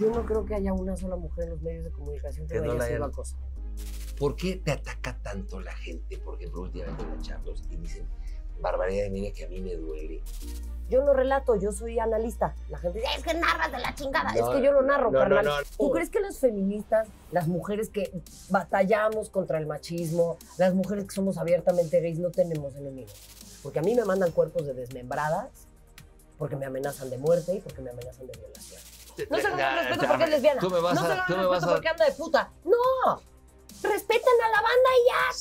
Yo no creo que haya una sola mujer en los medios de comunicación que, no haya cosa. ¿Por qué te ataca tanto la gente? Por ejemplo, últimamente en las charlas y dicen, barbaridad, mire, que a mí me duele. Yo no relato, yo soy analista. La gente dice, es que narras de la chingada. es que yo lo narro, carnal. ¿Tú crees que las feministas, las mujeres que batallamos contra el machismo, las mujeres que somos abiertamente gays, no tenemos enemigos? Porque a mí me mandan cuerpos de desmembradas, porque me amenazan de muerte y porque me amenazan de violación. No se lo respeto porque es lesbiana. no se lo respeto porque anda de puta. ¡No! ¡Respetan a la banda y ya!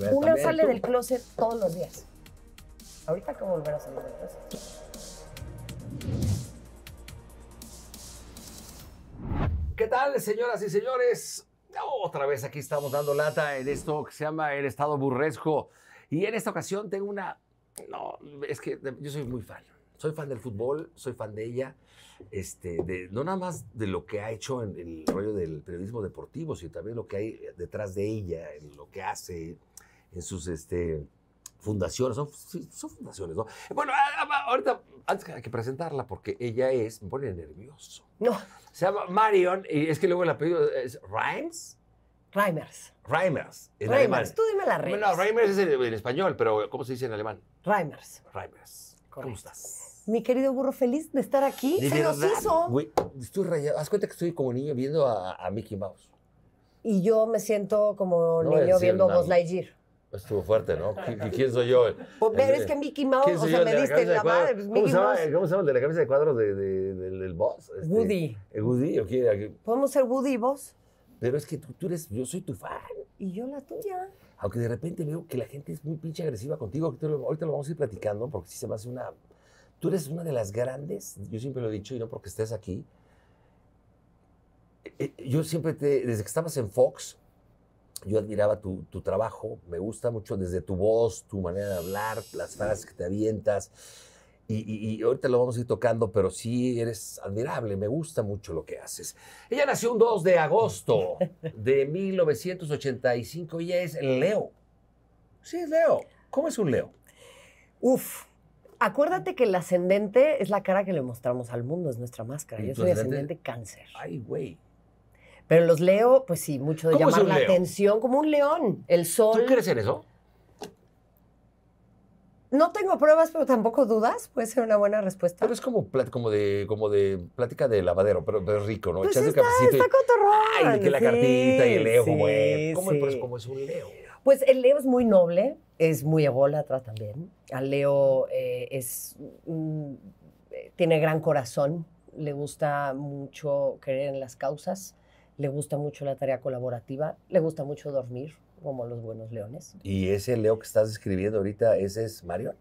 Sí. Una sale del closet todos los días. Ahorita hay que volver a salir del closet. ¿Qué tal, señoras y señores? Otra vez aquí estamos dando lata en esto que se llama el estado burresco. Y en esta ocasión tengo una... No, es que yo soy muy fan. Soy fan del fútbol, soy fan de ella este, de, no nada más de lo que ha hecho en el rollo del periodismo deportivo, sino también lo que hay detrás de ella, en lo que hace, en sus este, fundaciones, son, fundaciones, ¿no? Bueno, ahorita, antes hay que presentarla, porque ella es, me pone nervioso. No. Se llama Marion, y es que luego el apellido es Rhymes. Reimers. Reimers. Tú dime la Reimers. Bueno, Reimers es en, español, pero ¿cómo se dice en alemán? Reimers. Reimers. ¿Cómo estás? mi querido burro feliz de estar aquí. se nos ah, hizo. estoy rayado. Haz cuenta que estoy como niño viendo a, Mickey Mouse. Y yo me siento como niño viendo a Buzz Lightyear. Estuvo fuerte, ¿no? ¿Quién soy yo? Pues es que Mickey Mouse, o sea, me diste la madre. Pues, ¿Cómo, se llama, ¿Cómo se llama de la camisa de cuadros de, del boss? Este, Woody. ¿El Woody? ¿Podemos ser Woody y vos? Pero es que tú, eres, yo soy tu fan. Y yo la tuya aunque de repente veo que la gente es muy pinche agresiva contigo, ahorita lo, vamos a ir platicando porque sí se me hace una Tú eres una de las grandes, yo siempre lo he dicho, y no porque estés aquí. Eh, eh, yo siempre te, desde que estabas en Fox, yo admiraba tu, trabajo, me gusta mucho desde tu voz, tu manera de hablar, las frases que te avientas. Y, ahorita lo vamos a ir tocando, pero sí eres admirable, me gusta mucho lo que haces. Ella nació un 2 de agosto de 1985, ella es Leo. Sí, es Leo. ¿Cómo es un Leo? Uf, Acuérdate que el ascendente es la cara que le mostramos al mundo, es nuestra máscara. Yo soy ascendente cáncer. Ay, güey. Pero los leo, pues sí, mucho de llamar la atención, como un león, el sol. ¿Tú quieres ser eso? No tengo pruebas, pero tampoco dudas. Puede ser una buena respuesta. Pero es como, como, de, como de plática de lavadero, pero, pero rico, ¿no? Pues está, el Ay, que la cartita y el leo, güey. ¿Cómo es un leo. Pues el Leo es muy noble, es muy ególatra también. Al Leo eh, es, eh, tiene gran corazón, le gusta mucho creer en las causas, le gusta mucho la tarea colaborativa, le gusta mucho dormir, como los buenos leones. ¿Y ese Leo que estás describiendo ahorita, ese es Mario?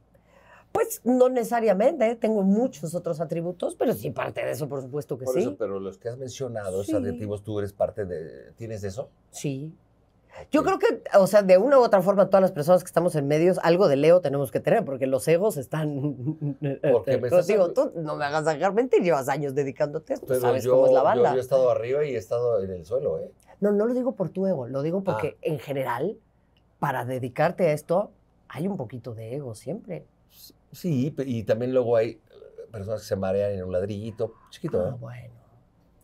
Pues no necesariamente, ¿eh? tengo muchos otros atributos, pero sí parte de eso, por supuesto que por sí. Eso, pero los que has mencionado, esos adjetivos, tú eres parte de. ¿Tienes eso? Sí, yo creo que, o sea, de una u otra forma, todas las personas que estamos en medios, algo de Leo tenemos que tener, porque los egos están. Este, porque me estás... digo, tú no me hagas dejar mentir, llevas años dedicándote a esto, sabes cómo es la banda. Yo, he estado arriba y he estado en el suelo, ¿eh? No, no lo digo por tu ego, lo digo porque ah. en general, para dedicarte a esto, hay un poquito de ego siempre. Sí, y también luego hay eh, personas que se marean en un ladrillito, chiquito, ah, ¿eh? bueno.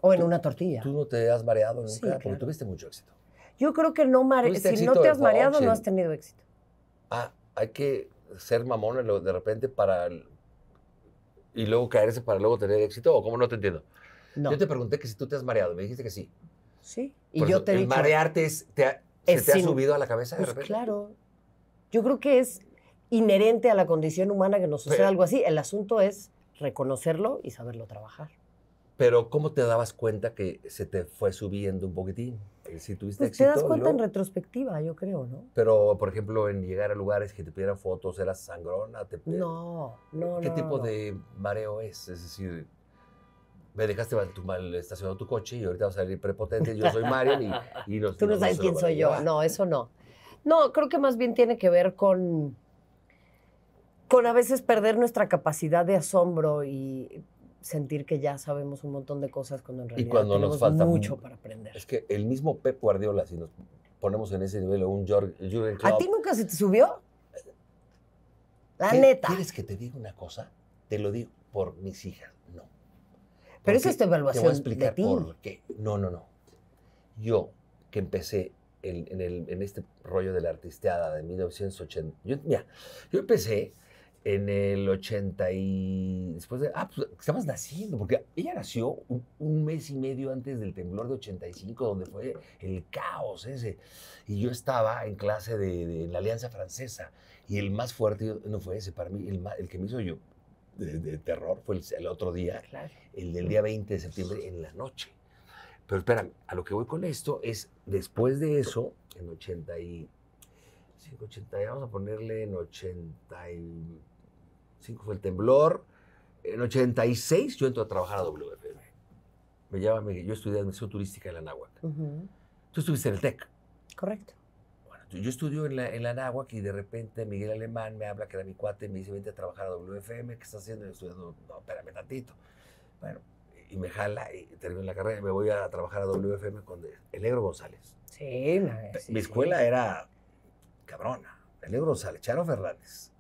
O en una tortilla. Tú no te has mareado nunca, porque tuviste mucho éxito. Yo creo que no si no te has mareado, no has tenido éxito. Ah, hay que ser mamón de repente para. y luego caerse para luego tener éxito, o cómo no te entiendo. Yo te pregunté que si tú te has mareado, me dijiste que sí. Sí, y yo te el marearte es, te ¿se te ha subido a la cabeza de pues repente? Claro. Yo creo que es inherente a la condición humana que nos suceda algo así. El asunto es reconocerlo y saberlo trabajar. Pero ¿cómo te dabas cuenta que se te fue subiendo un poquitín? Eh, si tuviste pues Te das cuenta en retrospectiva, yo creo, ¿no? Pero, por ejemplo, en llegar a lugares que te pidieran fotos, ¿eras sangrona? Te... No, no, ¿Qué tipo de mareo es? Es decir, me dejaste mal, estacionado tu coche y ahorita vas a salir prepotente, yo soy Mario y, y no. Tú no, sabes quién soy yo, no, eso no. No, creo que más bien tiene que ver con, con a veces perder nuestra capacidad de asombro y sentir que ya sabemos un montón de cosas cuando en realidad nos falta mucho para aprender. Es que el mismo Pep Guardiola, si nos ponemos en ese nivel, o un Jürgen Klopp... ¿A ti nunca se te subió? La neta. ¿Quieres que te diga una cosa? Te lo digo por mis hijas, no. Pero es esta evaluación te No, no, no. Yo, que empecé en, en, este rollo de la artisteada de 1980... Yo, mira, yo empecé en el 80 y después de, ah, pues estabas naciendo, porque ella nació un, mes y medio antes del temblor de 85, donde fue el caos ese. Y yo estaba en clase de, la Alianza Francesa y el más fuerte no fue ese, para mí el, que me hizo yo de, terror fue el, otro día, el del día 20 de septiembre en la noche. Pero espera a lo que voy con esto es, después de eso, en 80 y... vamos a ponerle en 80 5 fue el temblor. En 86 yo entro a trabajar a WFM. Me llama, yo estudié administración turística en la Náhuac. Tú estuviste en el TEC. Correcto. Bueno, yo estudio en la, en y de repente Miguel Alemán me habla que era mi cuate y me dice, vente a trabajar a WFM, ¿qué estás haciendo? yo estudiando, no, espérame tantito. Bueno, y me jala y termino la carrera y me voy a trabajar a WFM con el Negro González. Sí, Mi escuela era cabrona. El Negro González, Charo Fernández,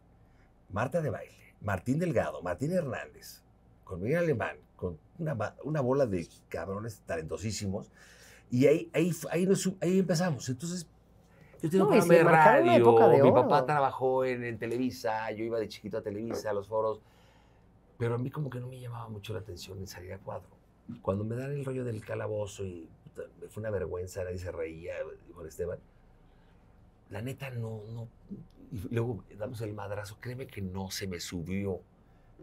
Marta de Baile, Martín Delgado, Martín Hernández, con Miguel Alemán, con una, bola de cabrones talentosísimos. Y ahí, ahí, ahí, empezamos. Entonces, yo tenía ah, un de radio, mi papá trabajó en, Televisa, yo iba de chiquito a Televisa, a los foros, pero a mí como que no me llamaba mucho la atención en salir a cuadro. Cuando me dan el rollo del calabozo y fue una vergüenza, nadie se reía con eh, Esteban la neta no, no. luego damos el madrazo, créeme que no se me subió.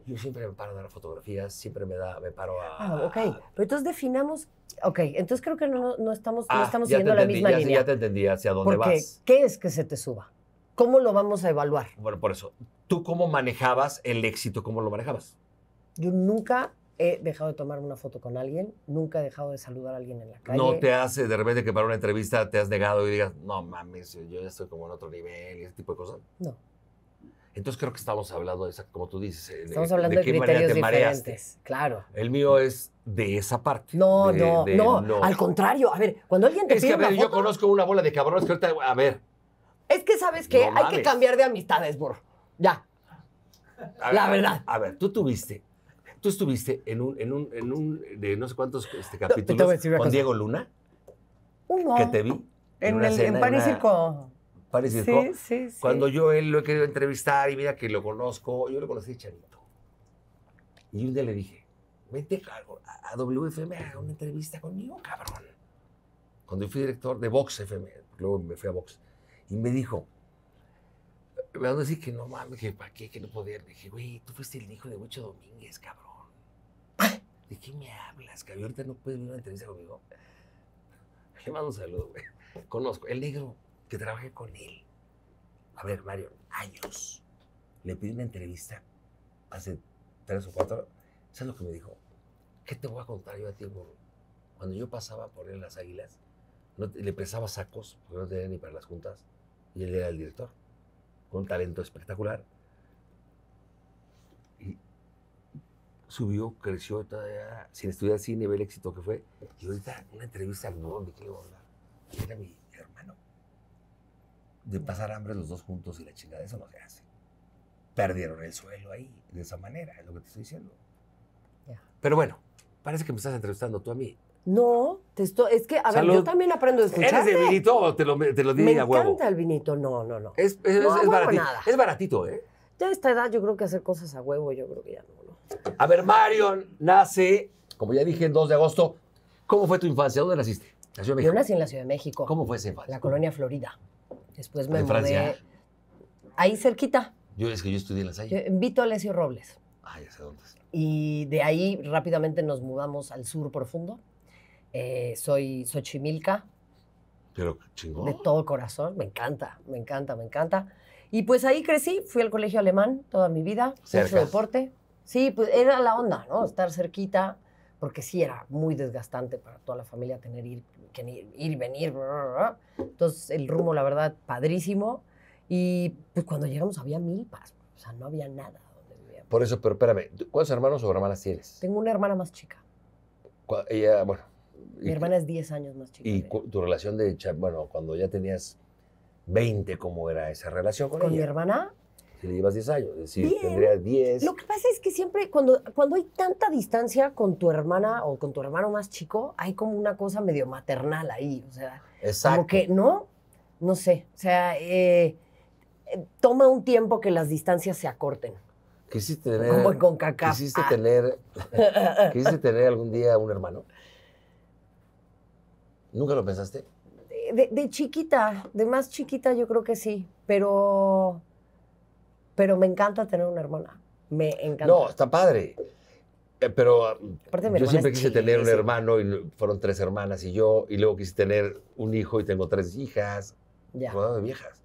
Yo siempre me paro a dar fotografías, siempre me, da, paro a... Ah, ok, pero entonces definamos... Ok, entonces creo que no, estamos, no ah, estamos siguiendo la misma línea. Ya te entendí hacia dónde Porque, ¿Qué es que se te suba? ¿Cómo lo vamos a evaluar? Bueno, por eso. ¿Tú cómo manejabas el éxito? ¿Cómo lo manejabas? Yo nunca he dejado de tomar una foto con alguien, nunca he dejado de saludar a alguien en la calle. No te hace de repente que para una entrevista te has negado y digas, no mames, yo ya estoy como en otro nivel y ese tipo de cosas. No. Entonces creo que estamos hablando de esa, como tú dices, eh, estamos de, hablando de, qué manera te diferentes, Claro. El mío es de esa parte. No, no, no, Al contrario, a ver, cuando alguien te es pide que, yo conozco una bola de cabrones que ahorita, a ver. Es que sabes que hay que cambiar de amistades, bro. Ya. la verdad. A ver, tú tuviste Tú estuviste en un, en un, en un de no sé cuántos este, capítulos con Diego Luna. ¿Qué Que te vi. En, el, en París Circo. Sí, sí, sí. Cuando yo él lo he querido entrevistar y mira que lo conozco, yo lo conocí Charito. Y un día le dije, vente a, a WFM a una entrevista conmigo, cabrón. Cuando yo fui director de Vox FM, luego me fui a Vox. Y me dijo, van a decir que no mames, que ¿para qué? Que no podía. Dije, güey, tú fuiste el hijo de mucho Domínguez, cabrón. ¿De qué me hablas, cabrón? Ahorita no puedes venir una entrevista conmigo. Le mando un saludo, güey. Conozco, el negro que trabajé con él. A ver, Mario, años. Le pedí una entrevista hace tres o cuatro. ¿Sabes lo que me dijo? ¿Qué te voy a contar yo a ti, güey? Cuando yo pasaba por él en las águilas, le pesaba sacos, porque no tenía ni para las juntas, y él era el director con talento espectacular. Y subió, creció todavía, sin estudiar cine, ve el éxito que fue. Y ahorita una entrevista al mundo, me qué Era mi hermano. De pasar hambre los dos juntos y la chingada, eso no se hace. Perdieron el suelo ahí, de esa manera, es lo que te estoy diciendo. Pero bueno, parece que me estás entrevistando tú a mí. No, te es que, a ver, yo también aprendo a escucharte. ¿Eres de vinito o te lo, te lo di a huevo? Me encanta el vinito, no, no, no. Es, es, no, es, baratito, es baratito, ¿eh? Ya a esta edad yo creo que hacer cosas a huevo, yo creo que ya no. no. A ver, Marion nace, como ya dije, el 2 de agosto. ¿Cómo fue tu infancia? ¿Dónde naciste? México? Yo nací en la Ciudad de México. ¿Cómo fue esa infancia? La colonia Florida. Después me ¿De mudé ahí cerquita. Yo es que yo estudié en la Salle. En Vito Alessio Robles. Ah, ya sé dónde es. Y de ahí rápidamente nos mudamos al sur profundo eh, soy Xochimilca. Pero chingón. De todo corazón, me encanta, me encanta, me encanta. Y pues ahí crecí, fui al colegio alemán toda mi vida, hice deporte. Sí, pues era la onda, ¿no? Estar cerquita, porque sí era muy desgastante para toda la familia tener ir, que ir, venir. Entonces el rumbo, la verdad, padrísimo. Y pues cuando llegamos había milpas, o sea, no había nada. Por eso, pero espérame, ¿cuántos hermanos o hermanas tienes? Tengo una hermana más chica. Ella, bueno, mi hermana es 10 años más chica. ¿Y tu relación de, bueno, cuando ya tenías 20, cómo era esa relación con, ella? ¿Con mi hermana? Si le llevas 10 años, es tendrías 10. Lo que pasa es que siempre, cuando, cuando hay tanta distancia con tu hermana o con tu hermano más chico, hay como una cosa medio maternal ahí, o sea. Exacto. Como ¿no? No sé, o sea, eh, toma un tiempo que las distancias se acorten. Quisiste tener. Como con cacao. Quisiste ah. ¿Quisiste tener algún día un hermano? ¿Nunca lo pensaste? De, chiquita, de más chiquita yo creo que sí, pero, pero me encanta tener una hermana. Me encanta. No, está padre. Eh, pero yo siempre quise tener un hermano y fueron tres hermanas y yo, y luego quise tener un hijo y tengo tres hijas. Ya. de viejas.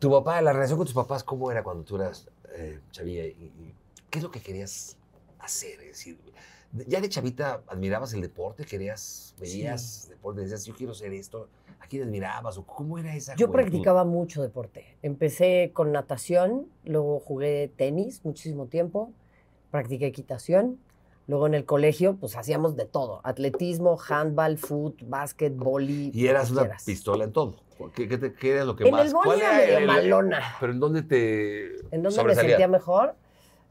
Tu papá, la relación con tus papás, ¿cómo era cuando tú eras eh, chavilla? ¿Qué es lo que querías hacer? Es decir, ya de chavita admirabas el deporte, querías, veías deporte, decías, yo quiero ser esto, ¿a quién admirabas cómo era esa? Yo practicaba mucho deporte. Empecé con natación, luego jugué tenis muchísimo tiempo, practiqué equitación, luego en el colegio pues hacíamos de todo, atletismo, handball, foot, básquet, boli. Y eras una pistola en todo. ¿Qué, era lo que más? El boli era malona. Pero ¿en dónde te ¿En dónde me sentía mejor?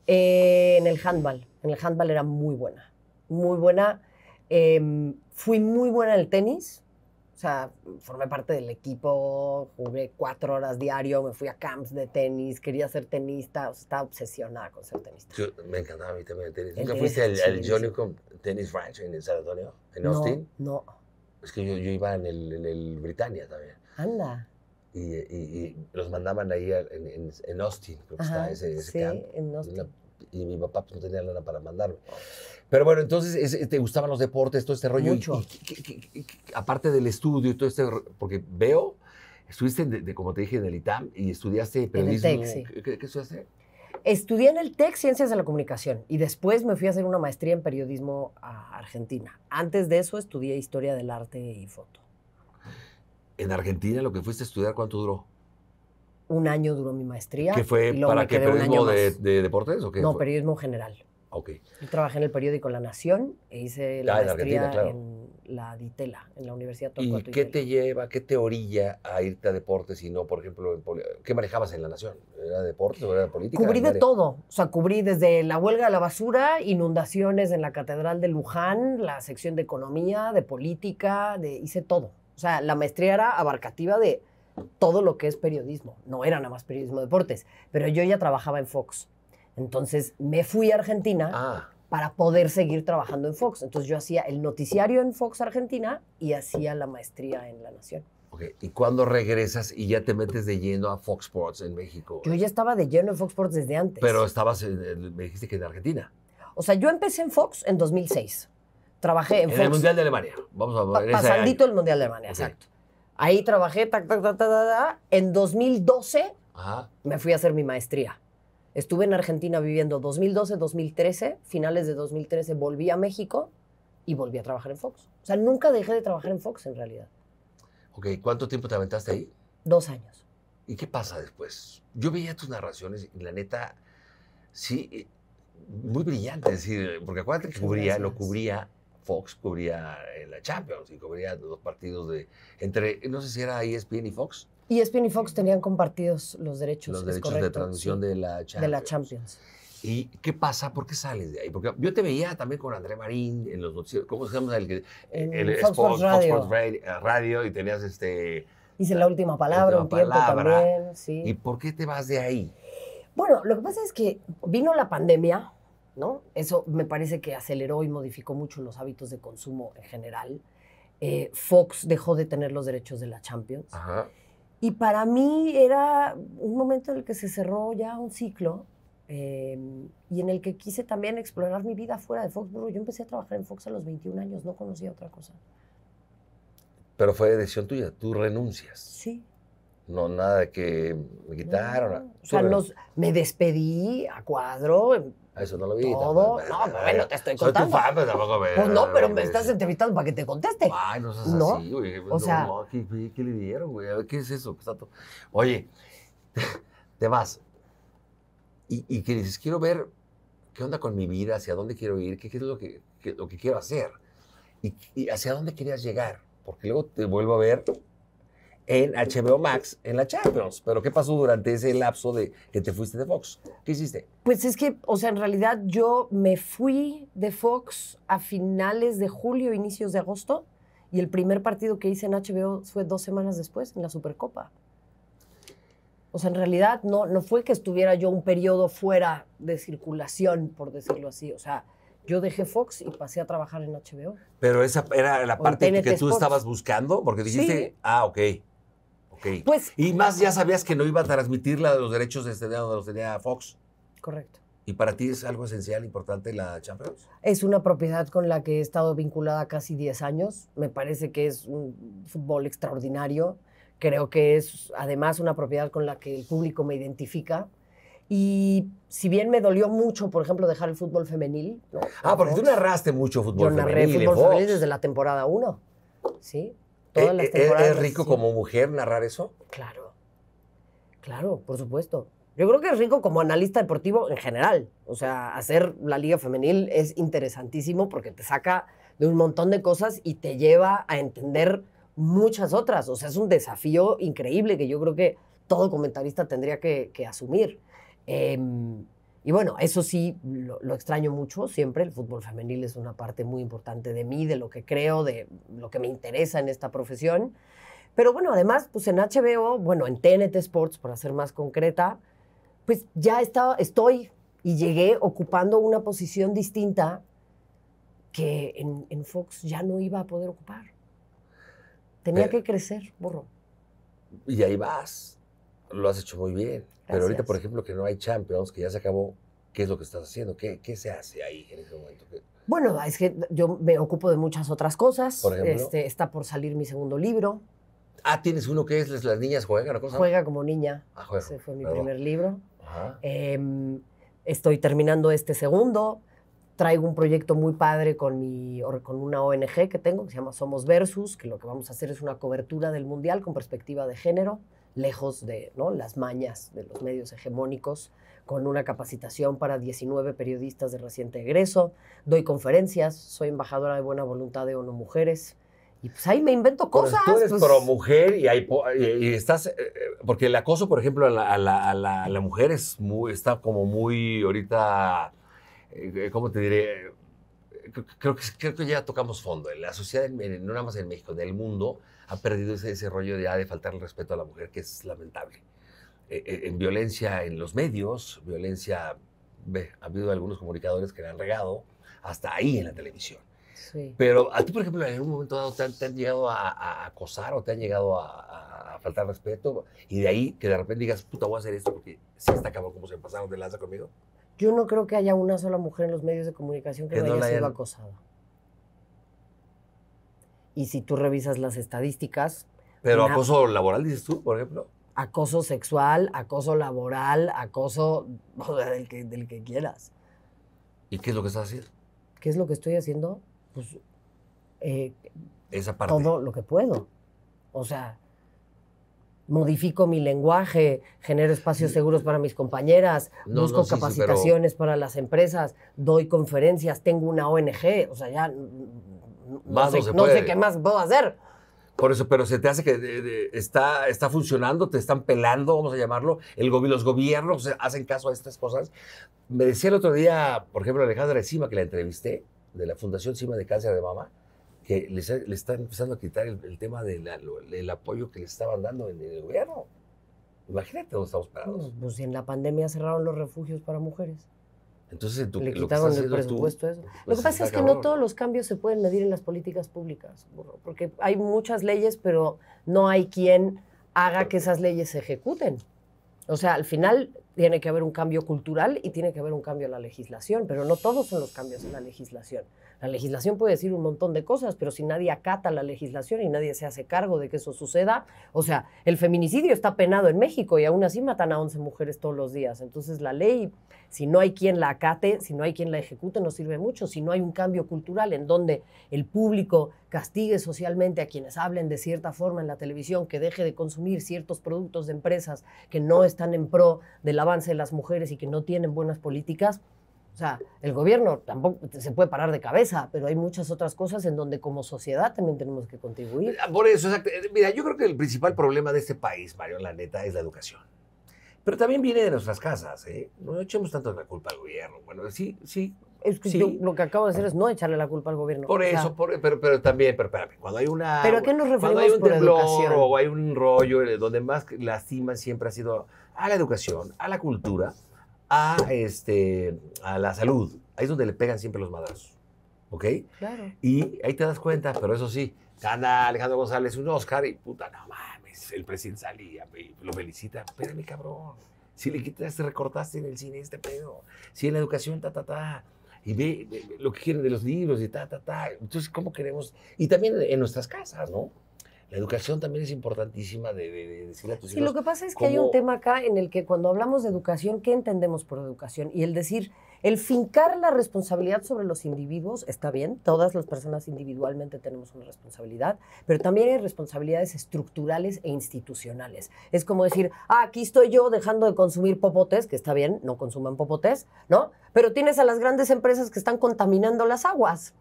Eh, en el handball. En el handball era muy buena muy buena. Em, fui muy buena en el tenis. O sea, formé parte del equipo, jugué cuatro horas diario, me fui a camps de tenis, quería ser tenista, estaba obsesionada con ser tenista. me encantaba a mí también el tenis. ¿Nunca eh, fuiste al, Johnny Johnny Tennis Ranch en San Antonio, en Austin? No, Es que yo, iba en el, el, Britannia también. Anda. Y, y, los mandaban ahí en, en, Austin, creo que está ese, ese sí, En Austin. Y, mi papá pues, no tenía lana para mandarme. Pero bueno, entonces eh, te gustaban los deportes, todo este rollo. Mucho. aparte del estudio y todo este, porque veo, estuviste, de, como te dije, en el ITAM y estudiaste periodismo. En el TEC, ¿Qué, estudiaste? Estudié en el TEC Ciencias de la Comunicación y después me fui a hacer una maestría en periodismo a Argentina. Antes de eso estudié Historia del Arte y Foto. ¿En Argentina lo que fuiste a estudiar cuánto duró? Un año duró mi maestría. ¿Qué fue? ¿Para qué? ¿Periodismo de, deportes o qué? No, periodismo general. Okay. Yo trabajé en el periódico La Nación e hice la ah, maestría en, la DITELA, en la Universidad Torcuato. ¿Y qué te lleva, qué te orilla a irte a deportes y no, por ejemplo, qué manejabas en La Nación? ¿Era deportes o era política? Cubrí de todo. O sea, cubrí desde la huelga a la basura, inundaciones en la Catedral de Luján, la sección de economía, de política, de, hice todo. O sea, la maestría era abarcativa de todo lo que es periodismo. No era nada más periodismo de deportes, pero yo ya trabajaba en Fox. Entonces me fui a Argentina ah. para poder seguir trabajando en Fox. Entonces yo hacía el noticiario en Fox Argentina y hacía la maestría en La Nación. ¿Y cuándo regresas y ya te metes de lleno a Fox Sports en México? Yo ya estaba de lleno en Fox Sports desde antes. Pero estabas, en, me dijiste que en Argentina. O sea, yo empecé en Fox en 2006. Trabajé en, Fox. En el Mundial de Alemania. Vamos a Pasandito el Mundial de Alemania, exacto. Ahí trabajé, En 2012 me fui a hacer mi maestría Estuve en Argentina viviendo 2012, 2013, finales de 2013 volví a México y volví a trabajar en Fox. O sea, nunca dejé de trabajar en Fox en realidad. Ok, ¿cuánto tiempo te aventaste ahí? Dos años. ¿Y qué pasa después? Yo veía tus narraciones y la neta, sí, eh, muy brillante, es porque acuérdate que cubría, lo cubría Fox, cubría eh, la Champions y cubría dos partidos de, entre, no sé si era ESPN y Fox. Y ESPN y Fox tenían compartidos los derechos. Los derechos de transmisión de la Champions. De la Champions. ¿Y qué pasa? ¿Por qué sales de ahí? Porque yo te veía también con André Marín en los noticieros. ¿Cómo se llama? El, que Fox, Sports, eh, Radio. y tenías este... Hice la última palabra un tiempo también. ¿Y por qué te vas de ahí? Bueno, lo que pasa es que vino la pandemia, ¿no? Eso me parece que aceleró y modificó mucho los hábitos de consumo en general. Eh, Fox dejó de tener los derechos de la Champions. Ajá. Y para mí era un momento en el que se cerró ya un ciclo eh, y en el que quise también explorar mi vida fuera de Foxborough. Yo empecé a trabajar en Fox a los 21 años, no conocía otra cosa. Pero fue decisión tuya, tú renuncias. Sí, no, nada que me quitaron. o sea, me despedí a cuadro. Em, ah, eso no lo vi. Todo. no, pero bueno, eh. te estoy contando. fan, pues no, pero me estás entrevistando para que te conteste. Ay, no seas ¿No? así, güey. O sea. ¿qué, le dieron, güey? ¿qué es eso? Oye, te vas. Y, y, que dices, quiero ver qué onda con mi vida, hacia dónde quiero ir, qué, es lo que, lo que quiero hacer y hacia dónde querías llegar. Porque luego te vuelvo a ver en HBO Max en la Champions. Pero ¿qué pasó durante ese lapso de que te fuiste de Fox? ¿Qué hiciste? Pues es que, o sea, en realidad yo me fui de Fox a finales de julio, inicios de agosto, y el primer partido que hice en HBO fue dos semanas después, en la Supercopa. O sea, en realidad no, no fue que estuviera yo un periodo fuera de circulación, por decirlo así. O sea, yo dejé Fox y pasé a trabajar en HBO. Pero esa era la parte que tú estabas buscando, porque dijiste, ah, ok. Pues, y más ya sabías que no iba a transmitir la de los derechos de este donde los tenía Fox. Correcto. ¿Y para ti es algo esencial, importante la Champions? Es una propiedad con la que he estado vinculada casi 10 años. Me parece que es un fútbol extraordinario. Creo que es además una propiedad con la que el público me identifica. Y si bien me dolió mucho, por ejemplo, dejar el fútbol femenil. Ah, porque tú narraste mucho fútbol femenil. Yo narré fútbol femenil desde la temporada 1. ¿sí? Eh, eh, eh, ¿Es rico como mujer narrar eso? Claro, claro, por supuesto. Yo creo que es rico como analista deportivo en general. O sea, hacer la liga femenil es interesantísimo porque te saca de un montón de cosas y te lleva a entender muchas otras. O sea, es un desafío increíble que yo creo que todo comentarista tendría que, asumir. Em, y bueno, eso sí, lo, extraño mucho siempre. El fútbol femenil es una parte muy importante de mí, de lo que creo, de lo que me interesa en esta profesión. Pero bueno, además, pues en HBO, bueno, en TNT Sports, para hacer más concreta, pues ya estaba, estoy y llegué ocupando una posición distinta que en, Fox ya no iba a poder ocupar. Tenía que crecer, borro. Y ahí vas lo has hecho muy bien. Pero ahorita, por ejemplo, que no hay Champions, que ya se acabó, ¿qué es lo que estás haciendo? ¿Qué, qué se hace ahí en ese momento? Bueno, es que yo me ocupo de muchas otras cosas. Por ejemplo, este, está por salir mi segundo libro. Ah, tienes uno que es Las niñas juegan, cosa? Juega como niña. Ah, Ese fue mi primer libro. Em, estoy terminando este segundo. Traigo un proyecto muy padre con, mi, con una ONG que tengo que se llama Somos Versus, que lo que vamos a hacer es una cobertura del mundial con perspectiva de género lejos de ¿no? las mañas de los medios hegemónicos, con una capacitación para 19 periodistas de reciente egreso, doy conferencias, soy embajadora de buena voluntad de ONU Mujeres. Y pues ahí me invento cosas. tú eres pues. mujer y, estás. Eh, eh, porque el acoso, por ejemplo, a la, a la, a la, mujer es muy, está como muy ahorita. Eh, ¿Cómo te diré? Creo que, creo que ya tocamos fondo. En la sociedad, no nada más en México, en el mundo, ha perdido ese, rollo de, ah, de faltar el respeto a la mujer, que es lamentable. E, e, en violencia en los medios, violencia, ve, ha habido algunos comunicadores que le han regado, hasta ahí en la televisión. Pero a ti, por ejemplo, en un momento dado te han, llegado a, acosar o te han llegado a, faltar respeto y de ahí que de repente digas, puta, voy a hacer esto porque se está acabando como se pasaron de lanza conmigo. Yo no creo que haya una sola mujer en los medios de comunicación que, que no haya sido acosada. Y si tú revisas las estadísticas... Pero acoso laboral, dices tú, por ejemplo. Acoso sexual, acoso laboral, acoso del, que, del que quieras. ¿Y qué es lo que estás haciendo? ¿Qué es lo que estoy haciendo? Pues eh, Esa parte. todo lo que puedo. O sea, modifico mi lenguaje, genero espacios seguros para mis compañeras, busco capacitaciones para las empresas, doy conferencias, tengo una ONG, o sea, ya no, sé, qué más puedo hacer. Por eso, pero se te hace que está, está funcionando, te están pelando, vamos a llamarlo. El, los gobiernos hacen caso a estas cosas. Me decía el otro día, por ejemplo, Alejandra Cima, que la entrevisté, de la Fundación Cima de Cáncer de Mama, que le, están empezando a quitar el, tema del apoyo que le estaban dando en, el gobierno. Imagínate dónde estamos parados. Pues, pues en la pandemia cerraron los refugios para mujeres. Entonces, le quitaron el presupuesto. lo que pues, pasa es que no todos los cambios se pueden medir en las políticas públicas, porque hay muchas leyes, pero no hay quien haga que esas leyes se ejecuten. O sea, al final tiene que haber un cambio cultural y tiene que haber un cambio en la legislación, pero no todos son los cambios en la legislación. La legislación puede decir un montón de cosas, pero si nadie acata la legislación y nadie se hace cargo de que eso suceda, o sea, el feminicidio está penado en México y aún así matan a 11 mujeres todos los días. Entonces la ley, si no hay quien la acate, si no hay quien la ejecute, no sirve mucho. Si no hay un cambio cultural en donde el público castigue socialmente a quienes hablen de cierta forma en la televisión, que deje de consumir ciertos productos de empresas que no están en pro del avance de las mujeres y que no tienen buenas políticas, o sea, el gobierno tampoco se puede parar de cabeza, pero hay muchas otras cosas en donde como sociedad también tenemos que contribuir. Ah, por eso, exacto. Eh, mira, yo creo que el principal problema de este país, Mario, la neta, es la educación. Pero también viene de nuestras casas, ¿eh? No echemos tanto la culpa al gobierno. Bueno, sí, sí. Es que lo que acabo de hacer es no echarle la culpa al gobierno. Por eso, pero, también, pero espérame, cuando hay una... ¿Pero qué nos referimos Cuando hay un o hay un rollo eh, donde más lastima siempre ha sido a la educación, a la cultura a, este, a la salud. Ahí es donde le pegan siempre los madrazos. ¿Ok? Claro. Y ahí te das cuenta, pero eso sí, gana Alejandro González un Oscar y puta, no mames, el presidente salía, lo felicita. Espérame, cabrón. Si le quitaste, este recortaste en el cine este pedo. Si en la educación, ta, ta, ta. Y ve lo que quieren de los libros y ta, ta, ta. Entonces, ¿cómo queremos? Y también en nuestras casas, ¿no? La educación también es importantísima de, de, a tus hijos. lo que pasa es que hay un tema acá en el que cuando hablamos de educación, ¿qué entendemos por educación? Y el decir, el fincar la responsabilidad sobre los individuos está bien, todas las personas individualmente tenemos una responsabilidad, pero también hay responsabilidades estructurales e institucionales. Es como decir, ah, aquí estoy yo dejando de consumir popotes, que está bien, no consuman popotes, ¿no? Pero tienes a las grandes empresas que están contaminando las aguas.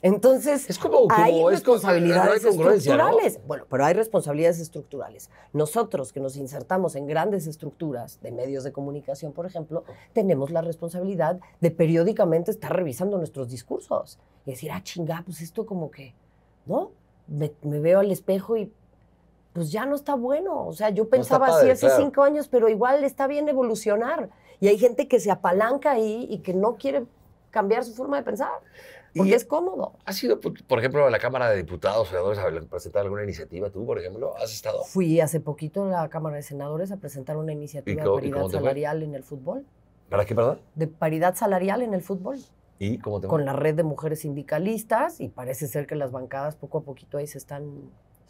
Entonces, es como, hay responsabilidades estructurales. Bueno, pero hay responsabilidades estructurales. Nosotros que nos insertamos en grandes estructuras de medios de comunicación, por ejemplo, tenemos la responsabilidad de periódicamente estar revisando nuestros discursos y decir, ah, chinga, pues esto como que, ¿no? Me, veo al espejo y pues ya no está bueno. O sea, yo pensaba así hace cinco años, pero igual está bien evolucionar. Y hay gente que se apalanca ahí y que no quiere cambiar su forma de pensar. Porque y es cómodo. ¿Has sido por ejemplo, a la Cámara de Diputados, senadores, a presentar alguna iniciativa? ¿Tú, por ejemplo, has estado? Fui hace poquito a la Cámara de Senadores a presentar una iniciativa de paridad salarial en el fútbol. ¿Para qué, perdón? De paridad salarial en el fútbol. ¿Y cómo te Con la red de mujeres sindicalistas y parece ser que las bancadas poco a poquito ahí se están,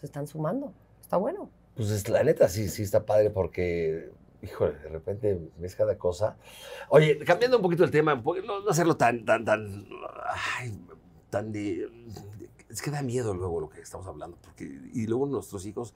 se están sumando. Está bueno. Pues la neta sí, sí está padre porque híjole, de repente es cada cosa. Oye, cambiando un poquito el tema, no, hacerlo tan, tan, tan, ay, tan de, Es que da miedo luego lo que estamos hablando, porque, y luego nuestros hijos,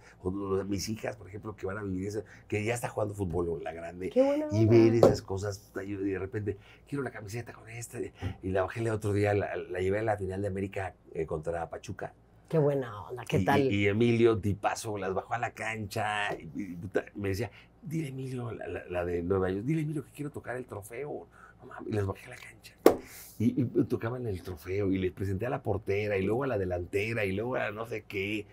mis hijas, por ejemplo, que van a vivir que ya está jugando fútbol en la grande, y ver esas cosas, de repente, quiero la camiseta con esta, y la bajé el otro día, la, llevé a la final de América eh, contra Pachuca, Qué buena onda, qué tal. Y, Emilio Tipazo las bajó a la cancha. Y, me decía, dile Emilio, la, de Nueva York, dile Emilio que quiero tocar el trofeo. Y las bajé a la cancha. Y, tocaban el trofeo y les presenté a la portera y luego a la delantera y luego a no sé qué.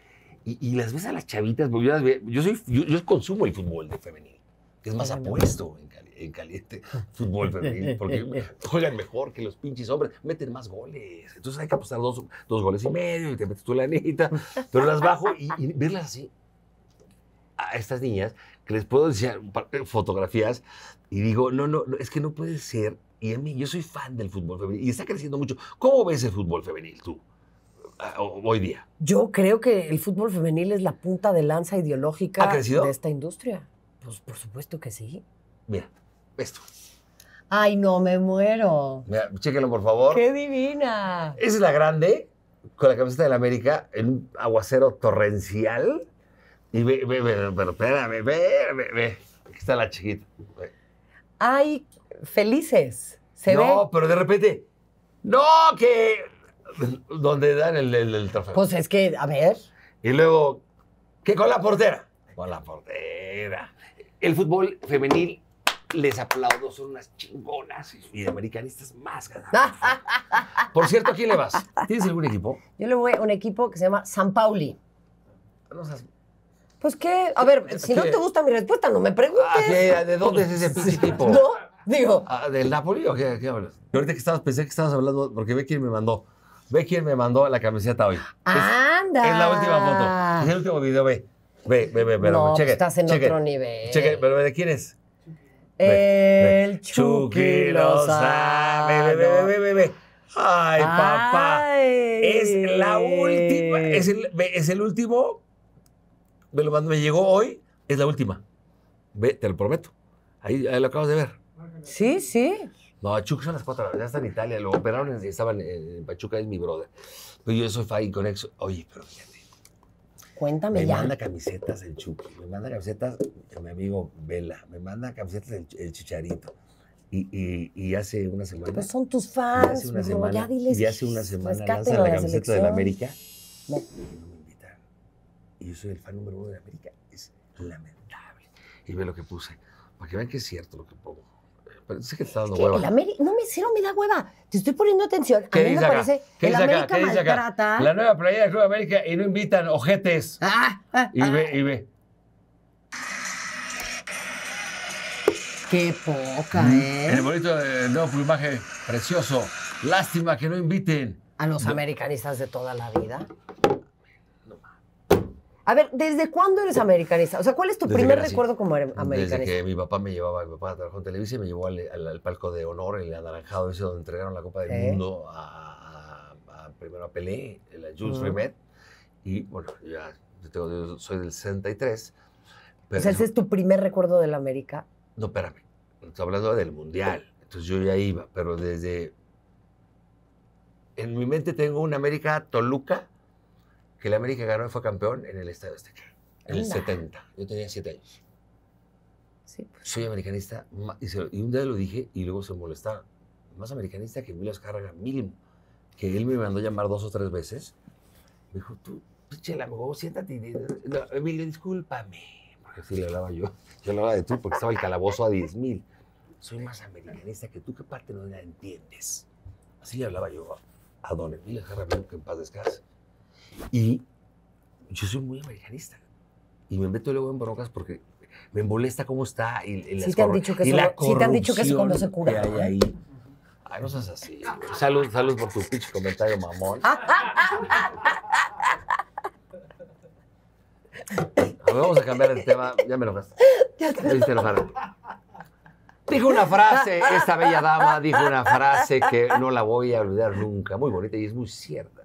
Y, las ves a las chavitas, pues, yo, soy, yo, consumo el fútbol de femenil, que es más apuesto en Cali en caliente fútbol femenil, porque juegan mejor que los pinches hombres, meten más goles. Entonces hay que apostar dos, goles y medio y te metes tú la lanita, pero las bajo y, verlas así a estas niñas que les puedo decir eh, fotografías y digo, no, no, es que no puede ser. Y a mí, yo soy fan del fútbol femenil y está creciendo mucho. ¿Cómo ves el fútbol femenil tú? hoy día. Yo creo que el fútbol femenil es la punta de lanza ideológica de esta industria. Pues por supuesto que sí. Mira, esto. Ay, no, me muero. Mira, chéquenlo, por favor. ¡Qué divina! Esa es la grande, con la camiseta del América, en un aguacero torrencial. Y ve, ve, ve, pero espérame, ve, ve, ve. Aquí está la chiquita. Ay, felices. Se no, pero de repente. No, que. ¿Dónde dan el, el, el, trofeo. Pues es que, a ver. Y luego, ¿qué con la portera? Con la portera. El fútbol femenil les aplaudo, son unas chingonas y de americanistas más Por cierto, ¿a quién le vas? ¿Tienes algún equipo? Yo le voy a un equipo que se llama San Pauli. Pues ¿qué? a ver, si no te gusta mi respuesta, no me preguntes. Ah, ¿De dónde es ese tipo? No, digo. Ah, ¿Del Napoli o qué, qué hablas? Yo ahorita que estabas, pensé que estabas hablando, porque ve quién me mandó. Ve quién me mandó la camiseta hoy. ¡Anda! Es, la última foto. Es el último video, ve. Ve, ve, ve, ve. No, pues estás en otro nivel. Cheque, pero ¿de quién es? El Chucky lo sabe. Ay, papá. Es la última. Es el, último. Me lo me llegó hoy. Es la última. te lo prometo. Ahí, lo acabas de ver. Sí, sí. No, Chucky son las cuatro. Ya está en Italia. Lo operaron. Estaban en, Pachuca. Es mi brother. Pero yo soy Fai conexo, Oye, pero bien. Cuéntame me manda camisetas el Chucky, me manda camisetas mi amigo Vela, me manda camisetas el, Chicharito. Y, y, hace una semana. Pues son tus fans, y hace una semana, ya diles, Y hace una semana lanzan la, la camiseta de la América. No. Y no me invitaron Y yo soy el fan número uno de América. Es lamentable. Y ve lo que puse. Para que vean que es cierto lo que pongo. Pero sí que está dando no me hicieron me da hueva. Te estoy poniendo atención. A mí parece que el América maltrata. La nueva playa del Club América y no invitan ojetes. Ah, ah, ah. y ve, y ve. Qué poca, mm. ¿eh? El bonito el nuevo plumaje precioso. Lástima que no inviten. A los americanistas de toda la vida. A ver, ¿desde cuándo eres americanista? O sea, ¿cuál es tu primer recuerdo como americanista? Desde que mi papá me llevaba, mi papá trabajó en Televisa y me llevó al, palco de honor, el anaranjado ese donde entregaron la Copa del Mundo a, primero a Pelé, a Jules mm. Y bueno, ya, yo, soy del 63. o sea, ese es tu primer recuerdo de la América. No, espérame. Estoy hablando del Mundial. Entonces yo ya iba, pero desde... En mi mente tengo una América Toluca, que la América ganó y fue campeón en el Estadio Azteca, en el 70. Yo tenía 7 años. Sí, pues. Soy americanista y un día lo dije y luego se molestaba. Más americanista que Emilio Azcárraga, mínimo. Que él me mandó llamar dos o tres veces. Me dijo, tú, chela, siéntate. Emilio, discúlpame. Porque así le hablaba yo. Yo le hablaba de tú porque estaba el calabozo a 10 mil. Soy más americanista que tú, ¿qué parte no la entiendes? Así le hablaba yo a don Emilio Azcárraga, que en paz descanse. Y yo soy muy americanista. Y me meto luego en broncas porque me molesta cómo está. Y, y, sí, te han dicho que la sí te han dicho que es cuando se cura. ahí. Ay, no seas así. Salud, salud por tu pitch comentario, mamón. vamos a cambiar el tema. Ya me enojaste. Ya te... Dijo una frase, esta bella dama dijo una frase que no la voy a olvidar nunca, muy bonita y es muy cierta.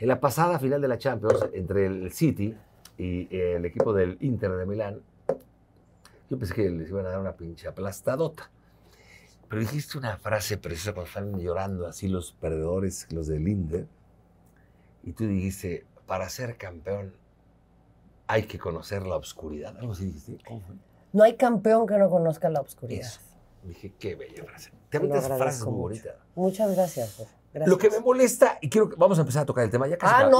En la pasada final de la Champions, entre el City y eh, el equipo del Inter de Milán, yo pensé que les iban a dar una pinche aplastadota. Pero dijiste una frase preciosa cuando están llorando así los perdedores, los del Inter. Y tú dijiste, para ser campeón hay que conocer la oscuridad. Algo así dijiste. No hay campeón que no conozca la oscuridad. Dije, qué bella frase. Te metes frases muy bonitas. Muchas gracias. Jorge. Lo que me molesta, y quiero que vamos a empezar a tocar el tema ya casi. Ah, no,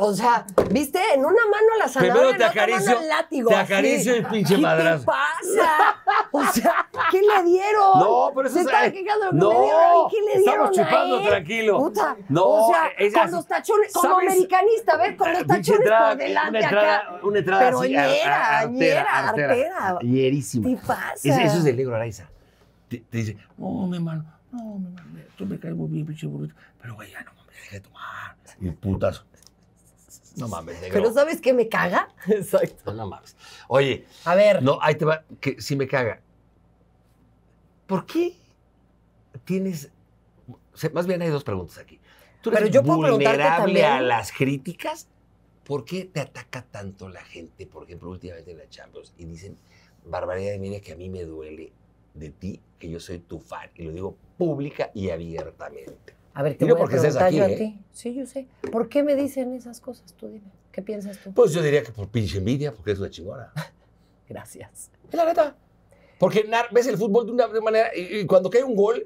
o sea, viste, en una mano la zanahoria, en te mano Te acaricio el pinche ¿Qué madrazo. ¿Qué pasa? o sea, ¿qué le dieron? No, pero eso es... no, que le dieron. ¿Qué le dieron Estamos chupando, tranquilo. Puta. No, o sea, eh, con los tachones, como americanista, ¿ves? Con ah, los tachones por delante una entrada, Una entrada pero así. Pero ñera, ñera, artera. ¿Qué pasa? Eso es del libro Araiza. Te, dice, no, mi hermano, no, mi hermano tú me caes bien, pinche Pero, güey, ya no mames, deje de tomar. Y putas. No mames, negro. Pero ¿sabes qué me caga? Exacto. No, mames. Oye. A ver. No, ahí te va. Que si me caga. ¿Por qué tienes. más bien hay dos preguntas aquí. ¿Tú eres Pero yo vulnerable a las críticas? ¿Por qué te ataca tanto la gente? Por ejemplo, últimamente en la Champions y dicen barbaridad de mira que a mí me duele de ti que yo soy tu fan y lo digo pública y abiertamente. A ver, te voy a aquí, ¿eh? ti. Sí, yo sé. ¿Por qué me dicen esas cosas? Tú dime. ¿Qué piensas tú? Pues yo diría que por pinche envidia, porque es una chingona. Gracias. Es la neta. Porque ves el fútbol de una manera y, cuando cae un gol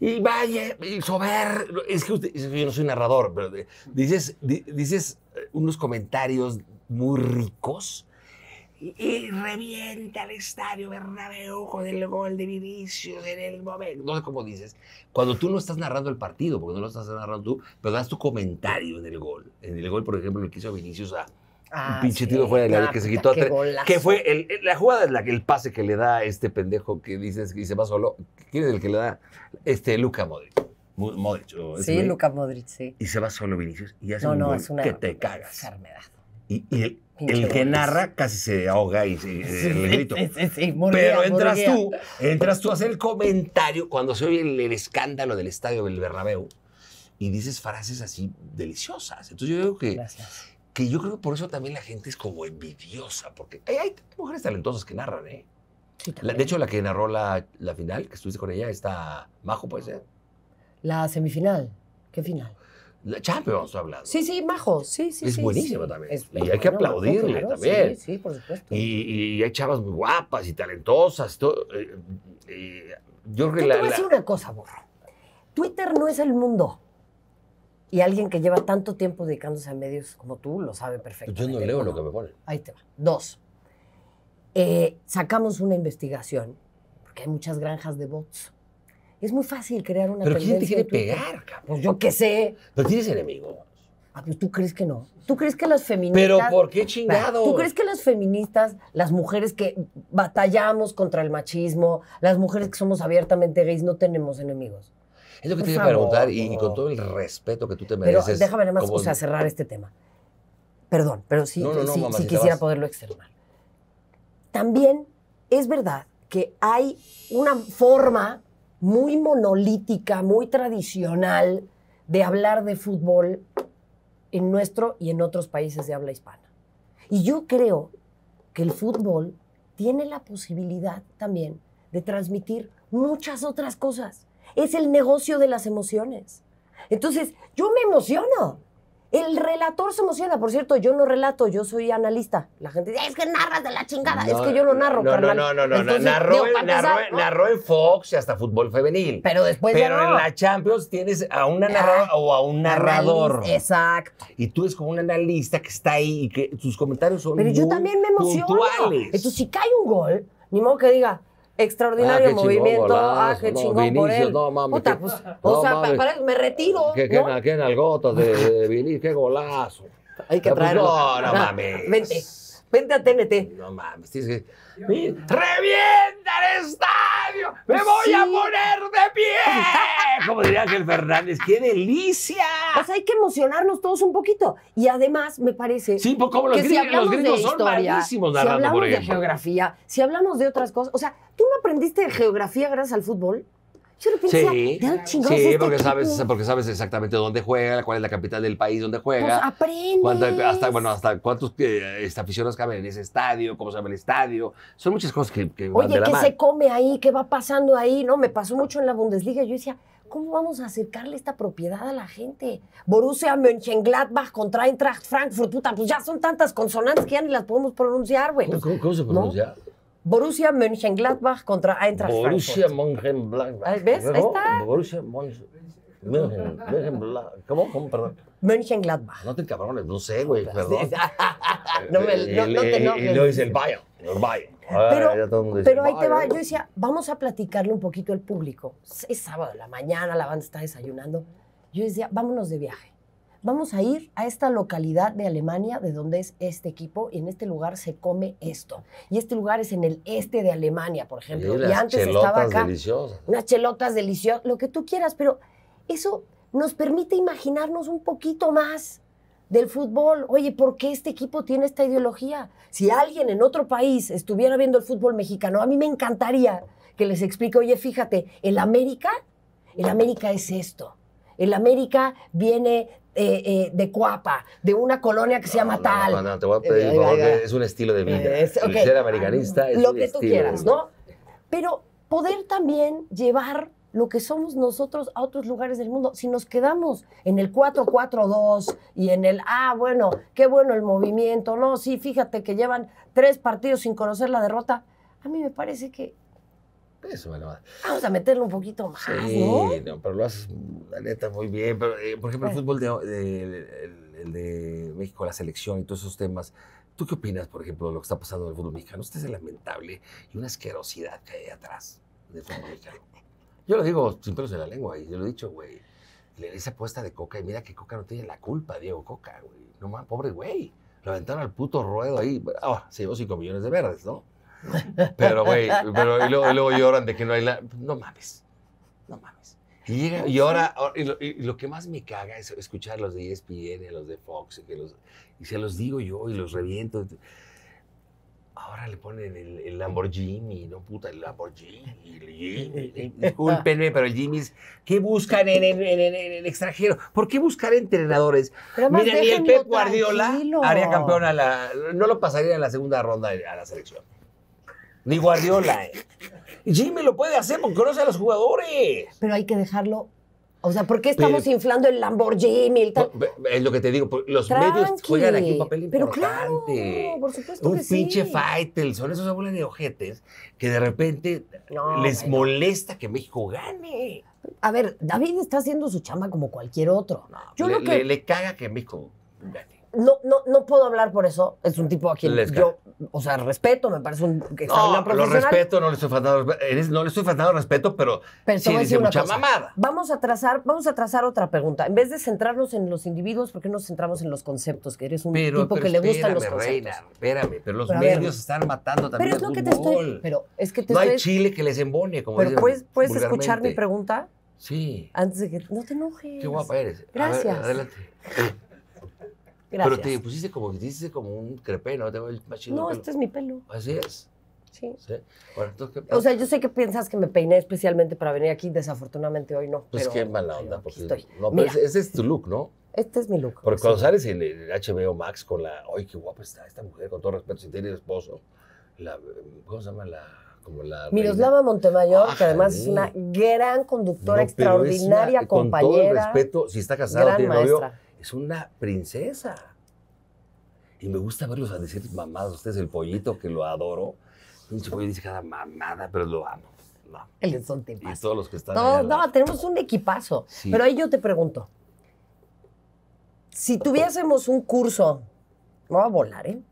y vaya, y sober, es que yo no soy narrador, pero dices, dices eh, unos comentarios muy ricos y, revienta el estadio Bernabéu con el gol de Vinicius en el momento. No sé cómo dices. Cuando tú no estás narrando el partido, porque no lo estás narrando tú, pero das tu comentario en el gol. En el gol, por ejemplo, el que hizo Vinicius a... un ah, pinche tío fuera del área, que se quitó ah, a Que fue la jugada, la, el pase que le da este pendejo que dices y se va solo. ¿Quién es el que le da? Este, Luca Modric. Modric. sí, Luca Modric, sí. Y se va solo Vinicius y hace no, un no, gol una, que te cagas. Enfermedad y, el, que narra casi se ahoga y se, el grito. Pero entras tú, entras tú a hacer el comentario cuando se oye el, escándalo del estadio del Bernabéu y dices frases así deliciosas. Entonces yo digo que, que yo creo que por eso también la gente es como envidiosa, porque hay, mujeres talentosas que narran, ¿eh? de hecho, la que narró la, la final, que estuviste con ella, está Majo, puede ser. La semifinal. ¿Qué final? La vamos a hablar. Sí, sí, Majo, sí, sí. Es sí, buenísimo también. y hay que aplaudirle también. Sí, sí, por supuesto. Y, y, hay chavas muy guapas y talentosas. Eh, yo creo que la, te voy decir una cosa, borro. Twitter no es el mundo. Y alguien que lleva tanto tiempo dedicándose a medios como tú lo sabe perfectamente. Yo no leo lo que me ponen. Ahí te va. Dos. Eh, sacamos una investigación, porque hay muchas granjas de bots es muy fácil crear una ¿Pero tendencia. ¿Pero quién te quiere pegar, cabrón? Pues yo qué sé. ¿Pero tienes enemigos? Ah, pero pues tú crees que no. ¿Tú crees que las feministas. Pero ¿por qué chingado? ¿Tú crees que las feministas, las mujeres que batallamos contra el machismo, las mujeres que somos abiertamente gays, no tenemos enemigos? Es lo que te iba a preguntar y, con todo el respeto que tú te mereces. déjame nada más, cerrar este tema. Perdón, pero sí, quisiera poderlo externar. También es verdad que hay una forma muy monolítica, muy tradicional de hablar de fútbol en nuestro y en otros países de habla hispana. Y yo creo que el fútbol tiene la posibilidad también de transmitir muchas otras cosas. Es el negocio de las emociones. Entonces, yo me emociono el relator se emociona, por cierto, yo no relato, yo soy analista. La gente dice, es que narras de la chingada, es que yo no narro, no, No, no, no, narró, ¿no? narró, en Fox y hasta fútbol femenil. Pero después Pero en la Champions tienes a una narrador o a un narrador. exacto. Y tú eres como un analista que está ahí y que tus comentarios son Pero yo también me emociono. Entonces, si cae un gol, ni modo que diga, extraordinario movimiento, ah, qué chingón por él. o sea, me retiro. Qué, qué, de, de qué golazo. Hay que ah, pues, traerlo. No, mames. Vente, vente a TNT. No mames, que... ¡Revienta el estadio! ¡Me voy a poner de pie! Como diría Ángel Fernández, ¡qué delicia! O pues sea, hay que emocionarnos todos un poquito. Y además, me parece. Sí, como los, que gringos, si los son historia, narrando, si hablamos de geografía, si hablamos de otras cosas. O sea, ¿tú no aprendiste geografía gracias al fútbol? sí, este porque, sabes, porque sabes exactamente dónde juega, cuál es la capital del país donde pues, juega. Pues hasta, bueno, hasta cuántos eh, este, aficionados caben en ese estadio, cómo se llama el estadio. Son muchas cosas que, Oye, ¿qué se come ahí? ¿Qué va pasando ahí? No, me pasó mucho en la Bundesliga. Yo decía, ¿cómo vamos a acercarle esta propiedad a la gente? Borussia Mönchengladbach contra Eintracht Frankfurt. Puta, pues ya son tantas consonantes que ya ni las podemos pronunciar, güey. ¿Cómo, se pronuncia? Borussia Mönchengladbach contra Eintracht Borussia Mönchengladbach. ¿Ves? Ahí está. Borussia Mönchengladbach. ¿Cómo? ¿Cómo? Perdón. Mönchengladbach. No te cabrones, no sé, güey, perdón. no, me, no, te enojes. dice el Bayern, el Bayern. Pero, pero ahí te va, yo decía, vamos a platicarle un poquito al público. Es sábado, la mañana la banda está desayunando. Yo decía, vámonos de viaje vamos a ir a esta localidad de Alemania de donde es este equipo y en este lugar se come esto. Y este lugar es en el este de Alemania, por ejemplo. y, antes estaba acá. Deliciosas. Unas chelotas deliciosas, lo que tú quieras, pero eso nos permite imaginarnos un poquito más del fútbol. Oye, ¿por qué este equipo tiene esta ideología? Si alguien en otro país estuviera viendo el fútbol mexicano, a mí me encantaría que les explique, oye, fíjate, el América, el América es esto. El América viene eh, eh, de Coapa, de una colonia que se llama tal. te voy a pedir, eh, es un estilo de vida. Ser americanista es Lo que tú quieras, ¿no? Pero poder también llevar lo que somos nosotros a otros lugares del mundo. Si nos quedamos en el 4-4-2 y en el, ah, bueno, qué bueno el movimiento, no, sí, fíjate que llevan tres partidos sin conocer la derrota, a mí me parece que eso, Vamos a meterlo un poquito más, sí, ¿no? pero lo haces, la neta, muy bien. Eh, por ejemplo, el fútbol de, de, México, la selección y todos esos temas. ¿Tú qué opinas, por ejemplo, de lo que está pasando en el fútbol mexicano? Usted es lamentable y una asquerosidad que hay atrás del fútbol mexicano. Yo lo digo sin pelos en la lengua y yo lo he dicho, güey. Esa apuesta de Coca, y mira que Coca no tiene la culpa, Diego Coca, güey. No más, pobre güey. Lo al puto ruedo ahí. Ahora, se llevó 5 millones de verdes, ¿no? Pero, güey, pero y luego, y lloran de que no hay la... No mames, no mames. Y, y ahora, y lo, que más me caga es escuchar los de ESPN, los de Fox, que los, y se los digo yo y los reviento. Ahora le ponen el, Lamborghini, no puta, el Lamborghini, el pero el Jimmy es. ¿Qué buscan en, en, el extranjero? ¿Por qué buscar entrenadores? Mira, ni el Pep Guardiola haría campeón a la. No lo pasaría en la segunda ronda a la selección ni Guardiola. Eh. Jimmy lo puede hacer porque conoce a los jugadores. Pero hay que dejarlo. O sea, ¿por qué estamos inflando el Lamborghini? Pues, es lo que te digo, pues, los medios juegan aquí un papel importante. Pero por un pinche sí. son esos abuelos de ojetes que de repente les molesta que México gane. A ver, David está haciendo su chamba como cualquier otro. Yo que... le, le caga que México gane no, no, no puedo hablar por eso. Es un tipo a quien yo, o sea, respeto, me parece un no, Lo respeto, no le estoy faltando, no le estoy faltando respeto, pero, pero sí dice mucha cosa. mamada. Vamos a trazar, vamos a trazar otra pregunta. En vez de centrarnos en los individuos, ¿por qué nos centramos en los conceptos? Que eres un tipo que le gustan los conceptos. Reina, espérame, pero los medios están matando también. Pero es lo que te estoy. Pero es que te no hay Chile que les embone, como Pero puedes, escuchar mi pregunta. Sí. Antes de que. No te enojes. Qué guapa eres. Gracias. A ver, adelante. Pero te pusiste como, te como un crepe, ¿no? No, este es mi pelo. Así es. Sí. o sea, yo sé que piensas que me peiné especialmente para venir aquí, desafortunadamente hoy no. Pues qué mala onda, porque estoy. No, es tu look, ¿no? Este es mi look. Porque cuando sales el, HBO Max con la, ay, qué guapa está esta mujer, con todo respeto, si tiene esposo, ¿cómo se llama la? Como la Miroslava Montemayor, que además es una gran conductora extraordinaria, compañera. Con todo respeto, si está casada, tiene maestra. novio es una princesa. Y me gusta verlos a decir mamadas. Ustedes, el pollito que lo adoro. Un pollo dice cada mamada, pero lo amo. No. El son Y todos los que están. no, tenemos un equipazo. Pero ahí yo te pregunto. Si tuviésemos un curso, no a volar, ¿eh?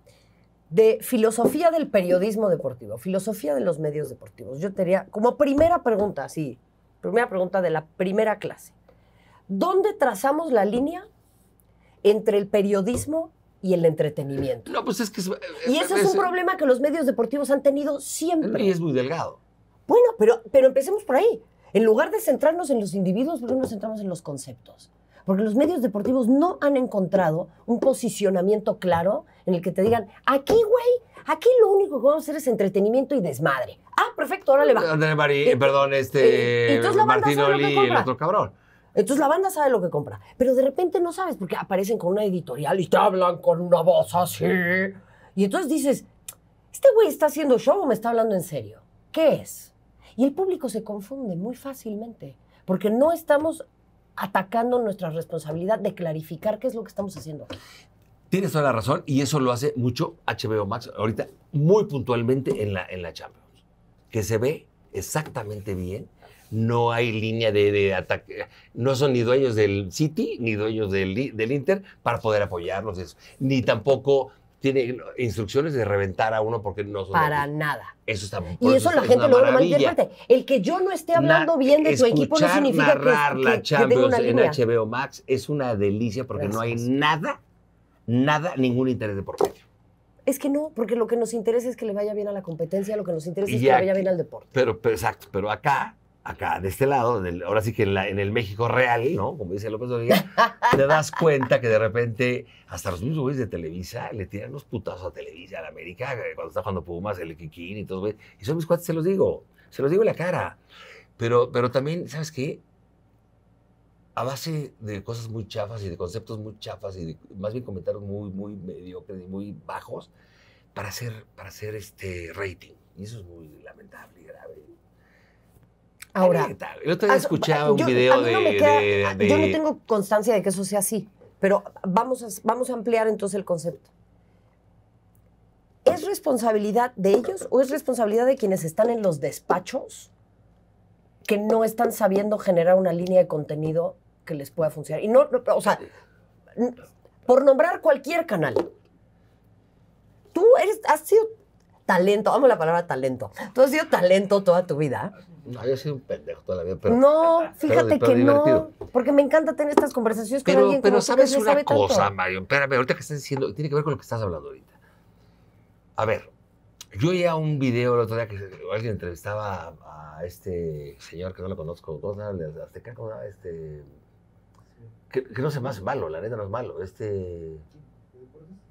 De filosofía del periodismo deportivo, filosofía de los medios deportivos. Yo te diría, como primera pregunta, sí, primera pregunta de la primera clase. ¿Dónde trazamos la línea entre el periodismo y el entretenimiento. No, pues es que... Eh, y eso es, un eh, problema que los medios deportivos han tenido siempre. Y es muy delgado. Bueno, pero, pero empecemos por ahí. En lugar de centrarnos en los individuos, no pues nos centramos en los conceptos. Porque los medios deportivos no han encontrado un posicionamiento claro en el que te digan, aquí, güey, aquí lo único que vamos a hacer es entretenimiento y desmadre. Ah, perfecto, ahora le va. Eh, perdón, este Martín Oli y el otro cabrón. Entonces la banda sabe lo que compra, pero de repente no sabes porque aparecen con una editorial y te hablan con una voz así. Y entonces dices, ¿este güey está haciendo show o me está hablando en serio? ¿Qué es? Y el público se confunde muy fácilmente porque no estamos atacando nuestra responsabilidad de clarificar qué es lo que estamos haciendo. Tienes toda la razón y eso lo hace mucho HBO Max ahorita muy puntualmente en la, en la Champions, que se ve exactamente bien no hay línea de, ataque, no son ni dueños del City, ni dueños del, Inter para poder apoyarlos, ni tampoco tiene instrucciones de reventar a uno porque no son para nada. Eso está muy Y eso, la gente lo El que yo no esté hablando bien de su equipo no significa narrar que, la Champions en HBO Max es una delicia porque no hay nada, nada, ningún interés de por Es que no, porque lo que nos interesa es que le vaya bien a la competencia, lo que nos interesa es que le vaya bien al deporte. pero exacto, pero acá acá de este lado, ahora sí que en, el México real, ¿no? Como dice López Obrador, te das cuenta que de repente hasta los mismos güeyes de Televisa le tiran unos putazos a Televisa, a la América, eh, cuando está jugando Pumas, el Kikín y todo. güey. Y son mis cuates, se los digo, se los digo en la cara. Pero, pero también, ¿sabes qué? A base de cosas muy chafas y de conceptos muy chafas y más bien comentarios muy, muy mediocres y muy bajos para hacer, para hacer este rating. Y eso es muy lamentable y grave. Ahora, yo he escuchado un video de, Yo no tengo constancia de que eso sea así, pero vamos a, vamos a ampliar entonces el concepto. ¿Es responsabilidad de ellos o es responsabilidad de quienes están en los despachos que no están sabiendo generar una línea de contenido que les pueda funcionar? Y no, o sea, por nombrar cualquier canal, tú eres, has sido talento, amo la palabra talento, tú has sido talento toda tu vida no, yo sido un pendejo toda la vida. Pero, no, fíjate que no. Porque me encanta tener estas conversaciones con alguien. Pero sabes una cosa, Mario. Espérame, ahorita que estás diciendo, tiene que ver con lo que estás hablando ahorita. A ver, yo ya un video el otro día que alguien entrevistaba a, este señor que no lo conozco, ¿cómo se Este, que, que, no sé más malo, la neta no es malo. Este.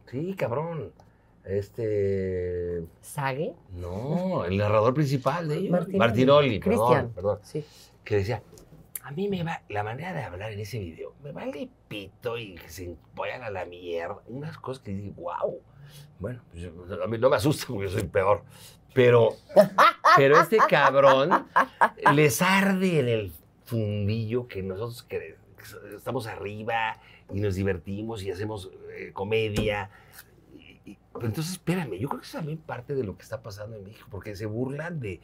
Sí, cabrón. Este. ¿Sage? No, el narrador principal de ellos. Martinoli, perdón, Sí. Que decía, a mí me va, la manera de hablar en ese video, me el pito y que se vayan a la mierda. Unas cosas que dije, wow. Bueno, pues, a mí no me asusta porque yo soy peor. Pero, pero este cabrón les arde en el fundillo que nosotros estamos arriba y nos divertimos y hacemos eh, comedia entonces, espérame, yo creo que es también parte de lo que está pasando en México, porque se burlan de...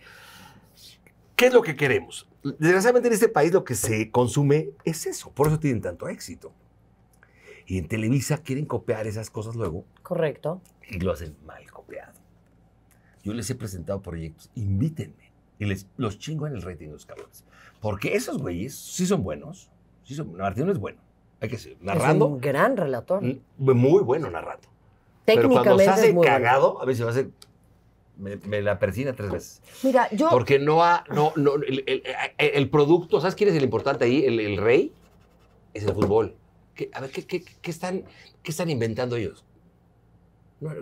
¿Qué es lo que queremos? Desgraciadamente en este país lo que se consume es eso, por eso tienen tanto éxito. Y en Televisa quieren copiar esas cosas luego. Correcto. Y lo hacen mal copiado. Yo les he presentado proyectos, invítenme. Y les, los chingo en el rating de los cabrones. Porque esos güeyes sí son buenos. Sí son, Martín es bueno. Hay que ser, narrando. Es un gran relator. Mm, muy bueno narrando. Técnicamente Pero cuando se hace cagado, a veces se hace me, me, la persina tres veces. Mira, yo. Porque no ha. el, producto, ¿sabes quién es el importante ahí? El, rey es el fútbol. a ver, ¿qué, qué, están, ¿qué están inventando ellos?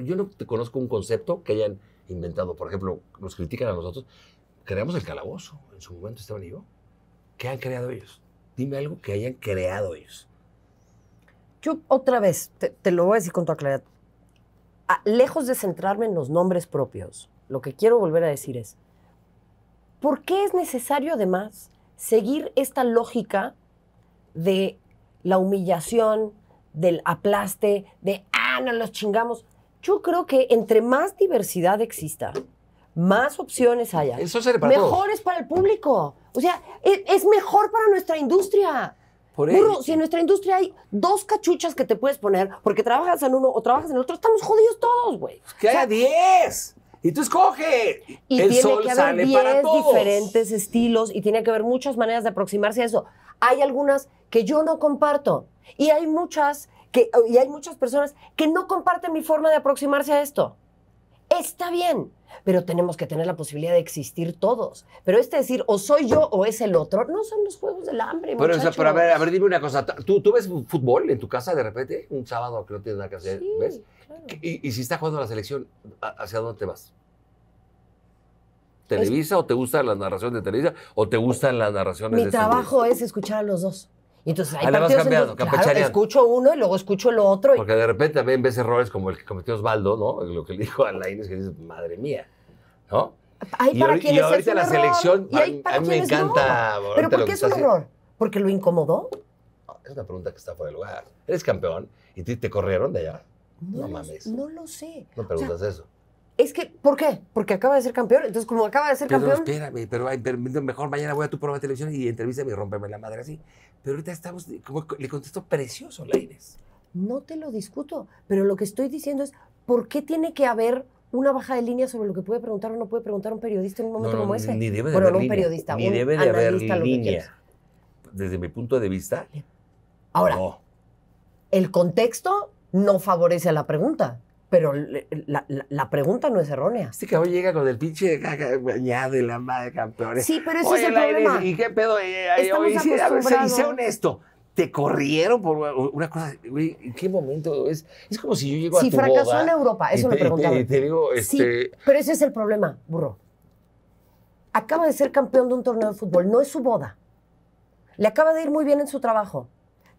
yo no te conozco un concepto que hayan inventado. Por ejemplo, nos critican a nosotros. Creamos el calabozo en su momento, Esteban y yo. ¿Qué han creado ellos? Dime algo que hayan creado ellos. Yo otra vez, te, te lo voy a decir con toda claridad lejos de centrarme en los nombres propios, lo que quiero volver a decir es, ¿por qué es necesario además seguir esta lógica de la humillación, del aplaste, de, ah, no los chingamos? Yo creo que entre más diversidad exista, más opciones haya. mejor es para el público. O sea, e, es mejor para nuestra industria. Por Burro, si en nuestra industria hay dos cachuchas que te puedes poner porque trabajas en uno o trabajas en el otro, estamos jodidos todos, güey. Que haya diez. Y tú escoge. Y tiene que haber diferentes estilos y tiene que haber muchas maneras de aproximarse a eso. Hay algunas que yo no comparto y hay muchas que y hay muchas personas que no comparten mi forma de aproximarse a esto. Está bien pero tenemos que tener la posibilidad de existir todos. Pero este decir, o soy yo o es el otro, no son los juegos del hambre. Pero, a, ver, a ver, dime una cosa. ¿Tú, ¿Tú, ves fútbol en tu casa de repente? Un sábado que no tienes nada que hacer. Y, si está jugando la selección, ¿hacia dónde te vas? ¿Televisa o te gusta la narración de Televisa o te gustan las narraciones Mi este trabajo es escuchar a los dos. Y entonces hay cambiado escucho uno y luego escucho el otro. Porque de repente también ves errores como el que cometió Osvaldo, ¿no? Lo que le dijo a Inés, que dices, madre mía, ¿no? y, ahorita la selección, a mí me encanta. ¿Pero por qué es un error? ¿Porque lo incomodó? es una pregunta que está fuera de lugar. Eres campeón y te, te corrieron de allá. No, mames. No lo sé. No preguntas eso. Es que, ¿por qué? Porque acaba de ser campeón. Entonces, como acaba de ser pero campeón. Espérame, pero, mejor mañana voy a tu programa de televisión y entrevista y rompeme la madre así. Pero ahorita estamos, como, le contesto precioso, Laines. No te lo discuto, pero lo que estoy diciendo es, ¿por qué tiene que haber una baja de línea sobre lo que puede preguntar o no puede preguntar un periodista en un momento como ese? Ni debe de haber un línea, periodista, ni debe de haber línea. Desde mi punto de vista. Ahora, el contexto no favorece a la pregunta pero la, la, pregunta no es errónea. Este cabrón llega con el pinche ya de la madre de campeones. Sí, pero ese es el problema. ¿Y qué pedo? Eh, eh, sí, a ver, y sé honesto te corrieron por una cosa, ¿en qué momento? Es, es como si yo llego a tu fracasó en Europa, eso lo preguntaba. Y te, digo, este... Sí, pero ese es el problema, burro. Acaba de ser campeón de un torneo de fútbol, no es su boda. Le acaba de ir muy bien en su trabajo.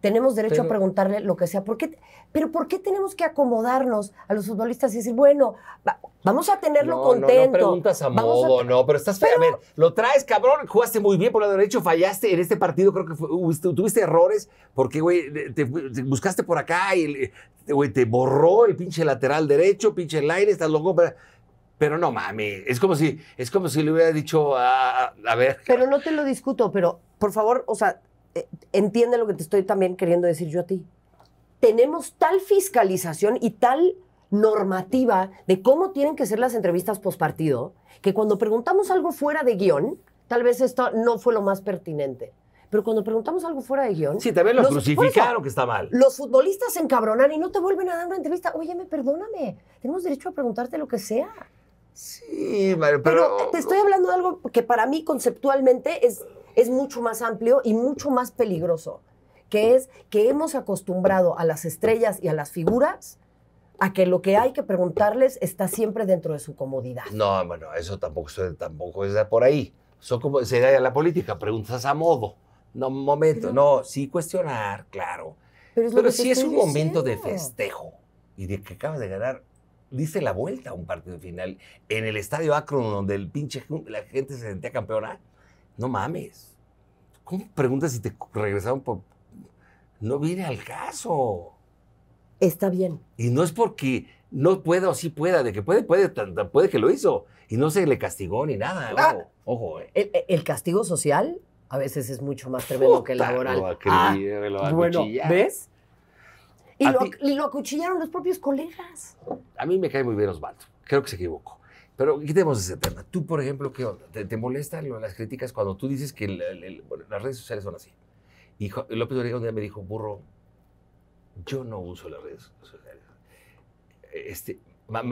Tenemos derecho a preguntarle lo que sea. ¿Por qué, pero ¿por qué tenemos que acomodarnos a los futbolistas y decir, bueno, vamos a tenerlo contento? No, no preguntas a modo, no, pero estás. Pero, a ver, lo traes, cabrón, jugaste muy bien por la derecha, fallaste en este partido, creo que uh, tuviste errores, porque, güey, te, buscaste por acá y, eh, güey, te borró el pinche lateral derecho, pinche el aire, estás loco. Pero, no mami, es como si es como si le hubiera dicho a, a ver. Pero no te lo discuto, pero por favor, o sea, eh, entiende lo que te estoy también queriendo decir yo a ti. Tenemos tal fiscalización y tal normativa de cómo tienen que ser las entrevistas postpartido que cuando preguntamos algo fuera de guión, tal vez esto no fue lo más pertinente. Pero cuando preguntamos algo fuera de guión. Si te ven los crucificaron, que está mal. Los futbolistas se encabronan y no te vuelven a dar una entrevista. Óyeme, perdóname. Tenemos derecho a preguntarte lo que sea. Sí, pero, pero te estoy hablando de algo que para mí conceptualmente es es mucho más amplio y mucho más peligroso, que es que hemos acostumbrado a las estrellas y a las figuras a que lo que hay que preguntarles está siempre dentro de su comodidad. No, bueno, eso tampoco, tampoco es por ahí. son como se sería la política, preguntas a modo. No, un momento, no, sí cuestionar, claro. Pero, si es un momento de festejo y de que acabas de ganar diste la vuelta a un partido final en el estadio Acron donde el pinche la gente se sentía campeona. No mames. ¿Cómo preguntas si te regresaron por.? No viene al caso. Está bien. Y no es porque no pueda o sí pueda, de que puede, puede, puede que lo hizo. Y no se le castigó ni nada. Ah. ojo, eh. el, castigo social a veces es mucho más tremendo que el laboral. Lo ah, bueno, ¿ves? Y lo, y lo, acuchillaron los propios colegas. A mí me cae muy bien Osvaldo. Creo que se equivocó. Pero quitemos ese tema. Tú, por ejemplo, ¿qué onda? ¿Te, molesta molestan las críticas cuando tú dices que las redes sociales son así? Y López Obrador un día me dijo, burro, yo no uso las redes sociales. Este,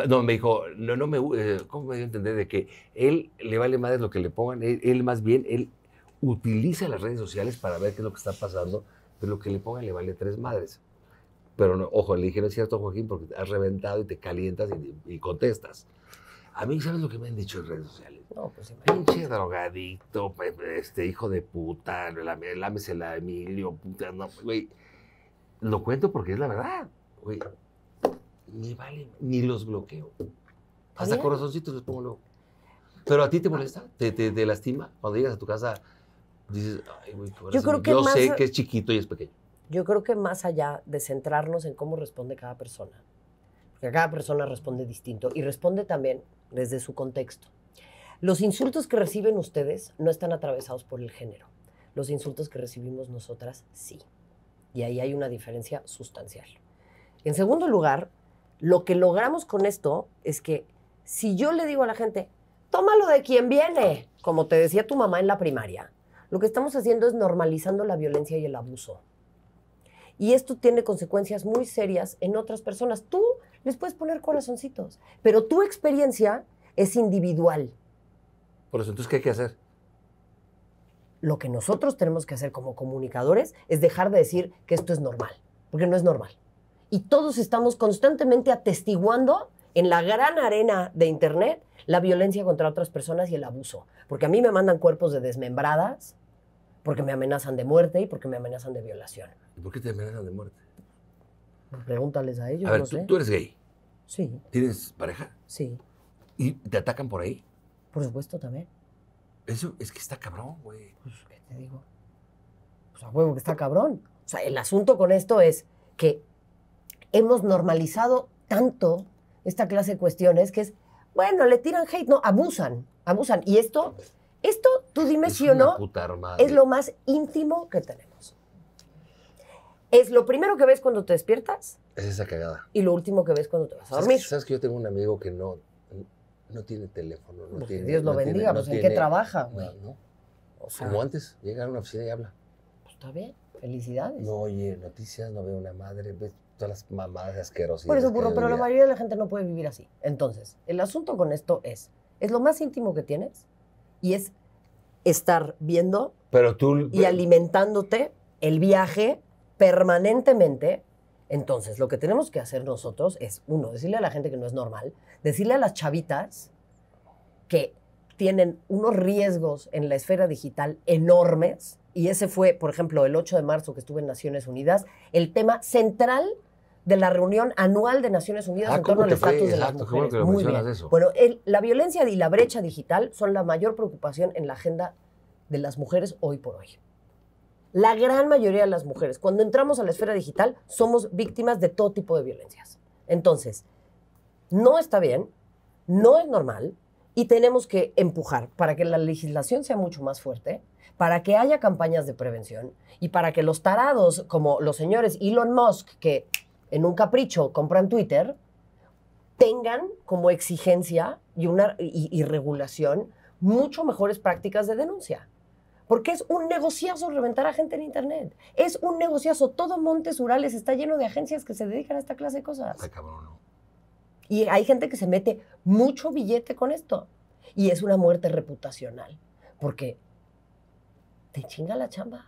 no, me dijo, no, no me, eh, ¿cómo me dio a entender? De que él le vale madre lo que le pongan, él, más bien, él utiliza las redes sociales para ver qué es lo que está pasando, pero lo que le pongan le vale tres madres. Pero ojo, le dije, no es cierto, Joaquín, porque has reventado y te calientas y, y contestas. A mí, ¿sabes lo que me han dicho en redes sociales? No, pues Pinche drogadicto, este hijo de puta, lámesela a Emilio, puta, no, güey. Lo cuento porque es la verdad, güey. Ni vale, ni los bloqueo. Hasta corazoncitos les pongo luego. Pero a ti te molesta, te, lastima. Cuando llegas a tu casa, dices, ay, güey, Yo, creo Yo sé que es chiquito y es pequeño. Yo creo que más allá de centrarnos en cómo responde cada persona, cada persona responde distinto y responde también desde su contexto. Los insultos que reciben ustedes no están atravesados por el género. Los insultos que recibimos nosotras sí. Y ahí hay una diferencia sustancial. En segundo lugar, lo que logramos con esto es que si yo le digo a la gente, tómalo de quien viene, como te decía tu mamá en la primaria, lo que estamos haciendo es normalizando la violencia y el abuso. Y esto tiene consecuencias muy serias en otras personas. Tú les puedes poner corazoncitos. Pero tu experiencia es individual. Por eso, entonces, ¿qué hay que hacer? Lo que nosotros tenemos que hacer como comunicadores es dejar de decir que esto es normal, porque no es normal. Y todos estamos constantemente atestiguando en la gran arena de Internet la violencia contra otras personas y el abuso. Porque a mí me mandan cuerpos de desmembradas, porque me amenazan de muerte y porque me amenazan de violación. ¿Y por qué te amenazan de muerte? Pregúntales a ellos. A tú, eres gay. Sí. ¿Tienes pareja? Sí. ¿Y te atacan por ahí? Por supuesto, también. Eso es que está cabrón, güey. Pues, ¿qué te digo? Pues a huevo que está cabrón. O sea, el asunto con esto es que hemos normalizado tanto esta clase de cuestiones que es, bueno, le tiran hate, no, abusan, abusan. Y esto, esto, tú dime si o no, es lo más íntimo que tenemos es lo primero que ves cuando te despiertas. Es esa cagada. Y lo último que ves cuando te vas a dormir. ¿Sabes, que yo tengo un amigo que no, no tiene teléfono? No tiene, Dios lo bendiga, pues, ¿en qué trabaja, No, Como antes, llega a una oficina y habla. Pues está bien, felicidades. No oye noticias, no veo una madre, ves todas las mamadas asquerosas. Por eso, burro, pero la mayoría de la gente no puede vivir así. Entonces, el asunto con esto es, es lo más íntimo que tienes y es estar viendo pero tú, y alimentándote el viaje permanentemente, entonces lo que tenemos que hacer nosotros es, uno, decirle a la gente que no es normal, decirle a las chavitas que tienen unos riesgos en la esfera digital enormes, y ese fue, por ejemplo, el 8 de marzo que estuve en Naciones Unidas, el tema central de la reunión anual de Naciones Unidas ah, en torno al estatus de las mujeres. Bueno la violencia y la brecha digital son la mayor preocupación en la agenda de las mujeres hoy por hoy. La gran mayoría de las mujeres, cuando entramos a la esfera digital, somos víctimas de todo tipo de violencias. Entonces, no está bien, no es normal y tenemos que empujar para que la legislación sea mucho más fuerte, para que haya campañas de prevención y para que los tarados como los señores Elon Musk, que en un capricho compran Twitter, tengan como exigencia y, una, regulación mucho mejores prácticas de denuncia. Porque es un negociazo reventar a gente en Internet. Es un negociazo. Todo Montes Urales está lleno de agencias que se dedican a esta clase de cosas. Y hay gente que se mete mucho billete con esto. Y es una muerte reputacional. Porque te chinga la chamba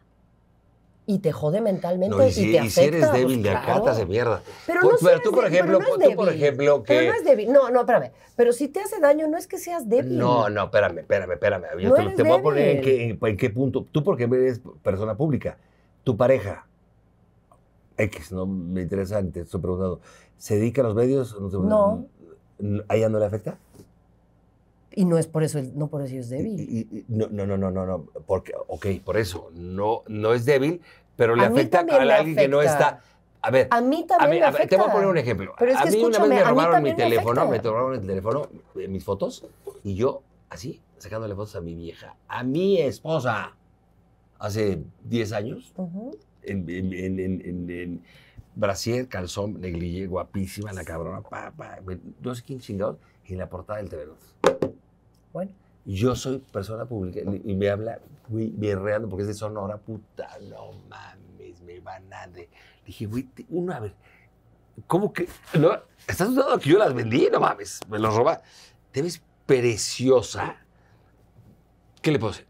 y te jode mentalmente y, si, te afecta. si eres débil de pues, acá, de mierda. Pero, no pero tú, por ejemplo, tú, por ejemplo, que... no es débil. No, no, espérame. Pero si te hace daño, no es que seas débil. No, no, espérame, espérame, espérame. Yo te, te voy a poner en qué, punto. Tú, porque eres persona pública, tu pareja, X, no me interesa, te estoy preguntando, ¿se dedica a los medios? No. ¿A ella no le afecta? Y no es por eso, no por eso es débil. no, no, no, no, no, porque, ok, por eso, no, no es débil, pero le afecta a alguien que no está... A ver, a mí también Te voy a poner un ejemplo. a mí una vez me robaron mi teléfono, me, robaron el teléfono, eh, mis fotos, y yo así, sacándole fotos a mi vieja, a mi esposa, hace 10 años, en, en, en, en, Brasier, calzón, neglige, guapísima, la cabrona, pa, no sé quién chingados, y la portada del TV. Bueno, yo soy persona pública y me habla güey, berreando porque es de Sonora, puta, no mames, me van a Dije, güey, uno, a ver, ¿cómo que? ¿Estás dudando que yo las vendí? No mames, me los roba. Te ves preciosa. ¿Qué le puedo hacer?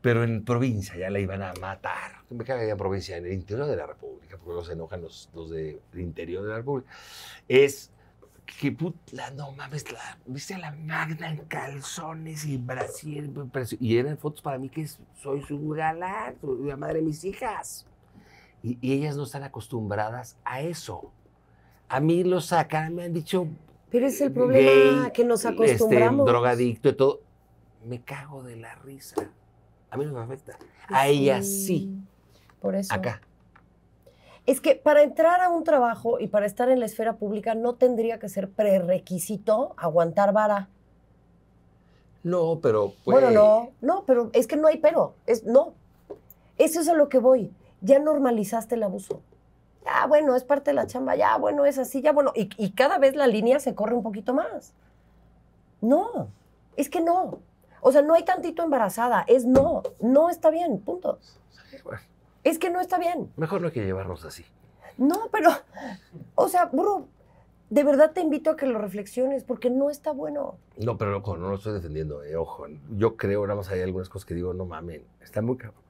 Pero en provincia ya la iban a matar. Me caga en provincia, en el interior de la República, porque los se enojan los, los del interior de la República. Es que puta, no mames, la, viste a la magna en calzones y Brasil. Y eran fotos para mí que soy su galán, la madre de mis hijas. Y, ellas no están acostumbradas a eso. A mí los sacan, me han dicho. Pero es el problema que nos este, acostumbramos. Este, drogadicto y todo. Me cago de la risa. A mí no me afecta. A ellas sí. Por eso. Acá. Es que para entrar a un trabajo y para estar en la esfera pública no tendría que ser prerequisito aguantar vara. No, pero Bueno, no, pues no, pero es que no hay pero, es no. Eso es a lo que voy. Ya normalizaste el abuso. Ya, bueno, es parte de la chamba, ya, bueno, es así, ya, bueno. Y, y cada vez la línea se corre un poquito más. No, es que no. O sea, no hay tantito embarazada, es no, no está bien, Puntos. Es que no está bien. Mejor no hay que llevarnos así. No, pero, o sea, bro, de verdad te invito a que lo reflexiones, porque no está bueno. No, pero no lo estoy defendiendo, eh, ojo. Yo creo, nada más hay algunas cosas que digo, no mamen, está muy cabrón.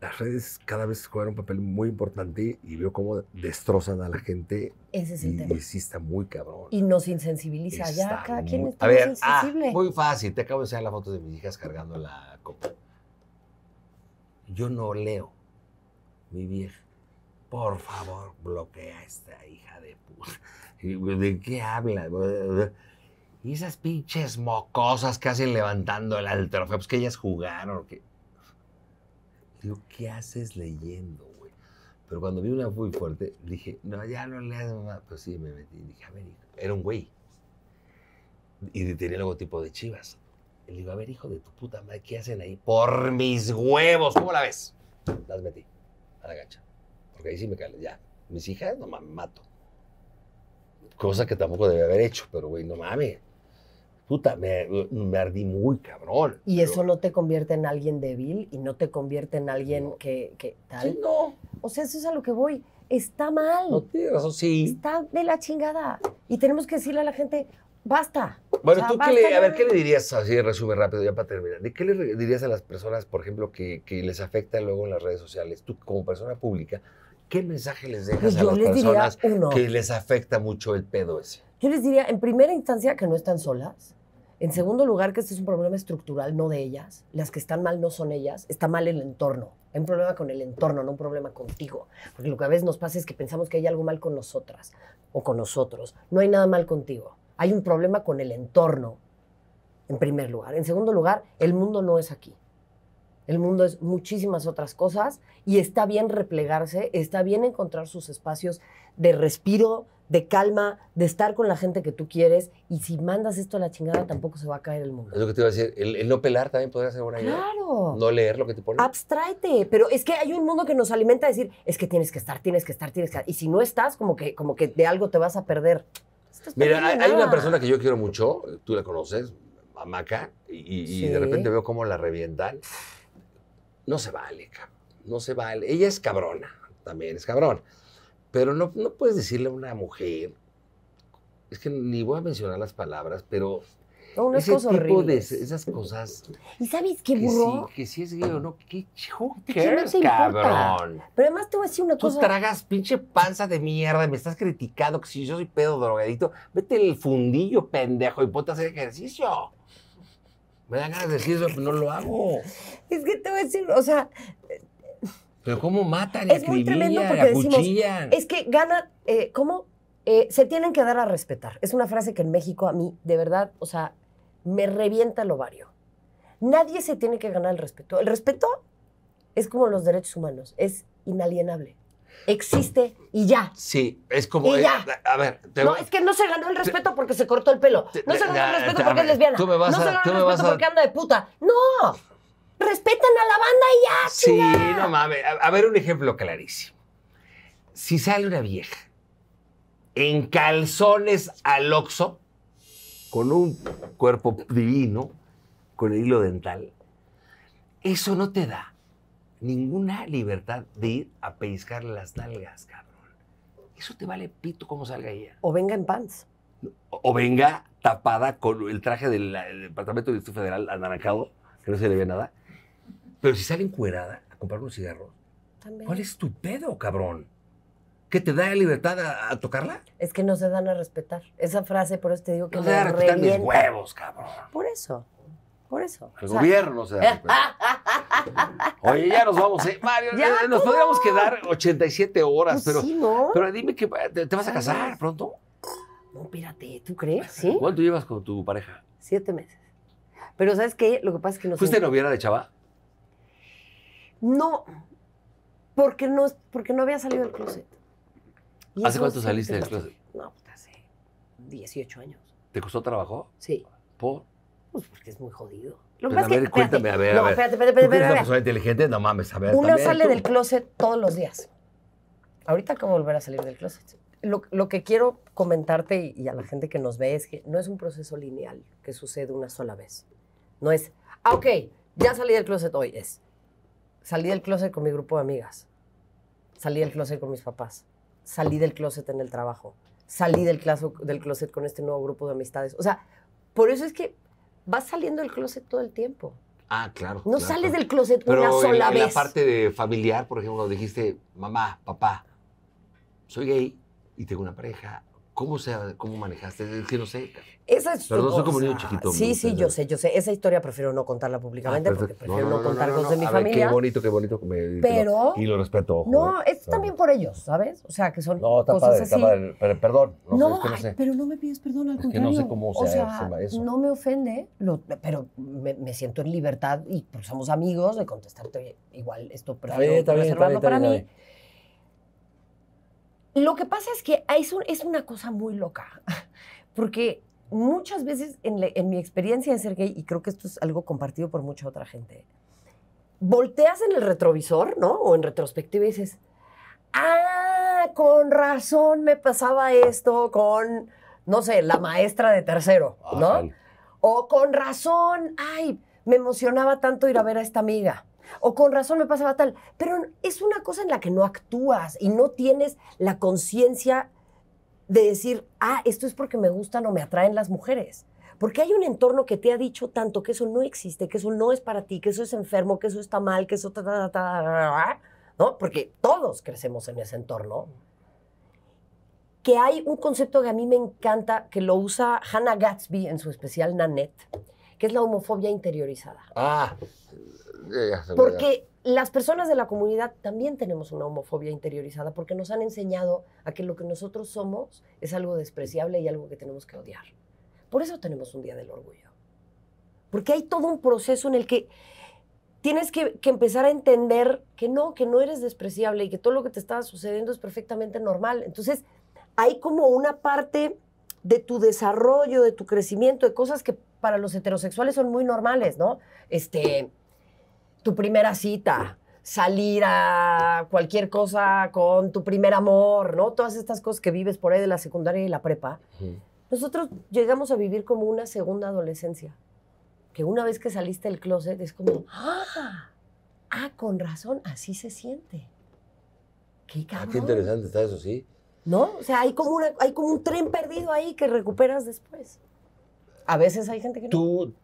Las redes cada vez juegan un papel muy importante y veo cómo destrozan a la gente. Ese es el tema. Y sí está muy cabrón. Y nos insensibiliza está ya, cada quien está ah, insensible. muy fácil, te acabo de enseñar la foto de mis hijas cargando la copa. Yo no leo mi vieja, Por favor, bloquea a esta hija de puta. ¿De qué habla? Y esas pinches mocosas que hacen levantando el trofeo, pues que ellas jugaron. qué. Digo, ¿qué haces leyendo, güey? Pero cuando vi una muy fuerte, dije, no, ya no leas más. Pues sí, me metí. Dije, a ver, hijo. era un güey. Y tenía el logotipo de Chivas. Le digo, a ver, hijo de tu puta madre, ¿qué hacen ahí? Por mis huevos, ¿cómo la ves? Las metí la gacha, Porque ahí sí me cae. ya. Mis hijas, no mames, mato. Cosa que tampoco debe haber hecho, pero güey, no mames. Puta, me, ardí muy cabrón. ¿Y eso no te convierte en alguien débil y no te convierte en alguien que, que, tal? no. O sea, eso es a lo que voy. Está mal. No tienes razón, sí. Está de la chingada. Y tenemos que decirle a la gente, basta. Bueno, ¿tú qué le, a ver, ¿qué le dirías, así resumen rápido ya para terminar, qué le dirías a las personas, por ejemplo, que, que les afecta luego en las redes sociales? Tú como persona pública, ¿qué mensaje les dejas pues a las personas que les afecta mucho el pedo ese? Yo les diría, en primera instancia, que no están solas. En segundo lugar, que este es un problema estructural, no de ellas. Las que están mal no son ellas, está mal el entorno. Hay un problema con el entorno, no un problema contigo. Porque lo que a veces nos pasa es que pensamos que hay algo mal con nosotras o con nosotros. No hay nada mal contigo hay un problema con el entorno, en primer lugar. En segundo lugar, el mundo no es aquí. El mundo es muchísimas otras cosas y está bien replegarse, está bien encontrar sus espacios de respiro, de calma, de estar con la gente que tú quieres. Y si mandas esto a la chingada, tampoco se va a caer el mundo. Es lo que te iba a decir. El, no pelar también podría ser buena idea. Claro. No leer lo que te ponen. Abstráete. Pero es que hay un mundo que nos alimenta a decir, es que tienes que estar, tienes que estar, tienes que estar. Y si no estás, como que, como que de algo te vas a perder. Mira, hay, una persona que yo quiero mucho, tú la conoces, Maca, y, de repente veo cómo la revientan. No se vale, no se vale. Ella es cabrona, también es cabrón. Pero no, no puedes decirle a una mujer, es que ni voy a mencionar las palabras, pero tipo de esas cosas ¿Y sabes qué, que sí, que si es gay o no, qué chico? ¿Qué cabrón. Pero además te voy a decir una Tú tragas pinche panza de mierda, me estás criticando que si yo soy pedo drogadito, vete el fundillo, pendejo, y ponte a hacer ejercicio. Me dan ganas de decir eso, pero no lo hago. Es que te voy a decir, o sea, Pero cómo matan, y es muy tremendo es que gana, eh, ¿cómo? Eh, se tienen que dar a respetar. Es una frase que en México a mí, de verdad, o sea, me revienta el ovario. Nadie se tiene que ganar el respeto. El respeto es como los derechos humanos, es inalienable. Existe y ya. Sí, es como. Y eh, ya. a ver, te No, es que no se ganó el respeto porque se cortó el pelo. No se ganó el respeto porque es lesbiana. me vas no se ganó el respeto a... porque anda de puta. ¡No! Respetan a la banda y ya, Sí, no mames. A, a ver, un ejemplo clarísimo. Si sale una vieja en calzones al oxo, con un cuerpo divino, con el hilo dental, eso no te da ninguna libertad de ir a pellizcar las nalgas, cabrón. Eso te vale pito como salga ella. O venga en pants. O, venga tapada con el traje del, Departamento de Justicia Federal anaranjado, que no se le ve nada. Pero si sale encuerada a comprar unos cigarros, ¿cuál es tu pedo, cabrón? ¿Qué te da la libertad a, tocarla? Es que no se dan a respetar. Esa frase, por eso te digo que no se dan a respetar mis huevos, cabrón. Por eso. Por eso. El gobierno se da respetar. Oye, ya nos vamos, ¿eh? Mario, eh, nos podríamos quedar 87 horas, pues pero, sí, ¿no? pero dime que eh, te, vas a casar pronto. No, espérate, ¿tú crees? ¿Cuánto llevas con tu pareja? Siete meses. Pero ¿sabes qué? Lo que pasa es que no ¿Fuiste noviera de Chava? No, porque no, porque no había salido del closet. ¿Hace cuánto saliste del closet? No, pues hace 18 años. ¿Te costó trabajo? Sí. ¿Por? Pues porque es muy jodido. Lo más a ver, que, cuéntame, a ver, no, a ver. Espérate, espérate, espérate. una persona inteligente? No mames, a Uno sale del closet todos los días. Ahorita acabo volver a salir del closet. Lo, que quiero comentarte y, a la gente que nos ve es que no es un proceso lineal que sucede una sola vez. No es, ah, ok, ya salí del closet hoy. Es, salí del closet con mi grupo de amigas. Salí del closet con mis papás salí del closet en el trabajo, salí del, del closet con este nuevo grupo de amistades. O sea, por eso es que vas saliendo del closet todo el tiempo. Ah, claro. No sales del closet una sola vez. En la parte de familiar, por ejemplo, dijiste, mamá, papá, soy gay y tengo una pareja ¿Cómo, se, ¿Cómo manejaste? Es que no sé. Esa es Perdón, soy como niño ah, chiquito. Sí, sí, yo sé, yo sé. Esa historia prefiero no contarla públicamente ah, porque prefiero no, contar de mi a ver, Qué bonito, qué bonito. Que me, pero. Y lo respeto. no, es también por ellos, ¿sabes? O sea, que son. No, está cosas padre, está padre. Pero, perdón. No, sé, es no sé. pero no me pides perdón, al es Que no sé cómo o sea, eso. No me ofende, pero me, siento en libertad y pues, somos amigos de contestarte, igual esto pero está bien, para mí. Lo que pasa es que es una cosa muy loca, porque muchas veces en, mi experiencia de ser gay, y creo que esto es algo compartido por mucha otra gente, volteas en el retrovisor, ¿no? O en retrospectiva y dices, ah, con razón me pasaba esto con, no sé, la maestra de tercero, ¿no? O con razón, ay, me emocionaba tanto ir a ver a esta amiga o con razón me pasaba tal. Pero es una cosa en la que no actúas y no tienes la conciencia de decir, ah, esto es porque me gustan o me atraen las mujeres. Porque hay un entorno que te ha dicho tanto que eso no existe, que eso no es para ti, que eso es enfermo, que eso está mal, que eso... Ta, ¿no? Porque todos crecemos en ese entorno. Que hay un concepto que a mí me encanta, que lo usa Hannah Gatsby en su especial Nanette, que es la homofobia interiorizada. Ah, ya, Porque las personas de la comunidad también tenemos una homofobia interiorizada porque nos han enseñado a que lo que nosotros somos es algo despreciable y algo que tenemos que odiar. Por eso tenemos un Día del Orgullo. Porque hay todo un proceso en el que tienes que, que, empezar a entender que no, que no eres despreciable y que todo lo que te estaba sucediendo es perfectamente normal. Entonces, hay como una parte de tu desarrollo, de tu crecimiento, de cosas que para los heterosexuales son muy normales, ¿no? Este, tu primera cita, salir a cualquier cosa con tu primer amor, ¿no? Todas estas cosas que vives por ahí de la secundaria y la prepa. Nosotros llegamos a vivir como una segunda adolescencia, que una vez que saliste del closet es como, ¡ah! Ah, con razón, así se siente. Qué cabrón. Ah, qué interesante está eso, sí. ¿No? O sea, hay como, hay como un tren perdido ahí que recuperas después. A veces hay gente que no. Tú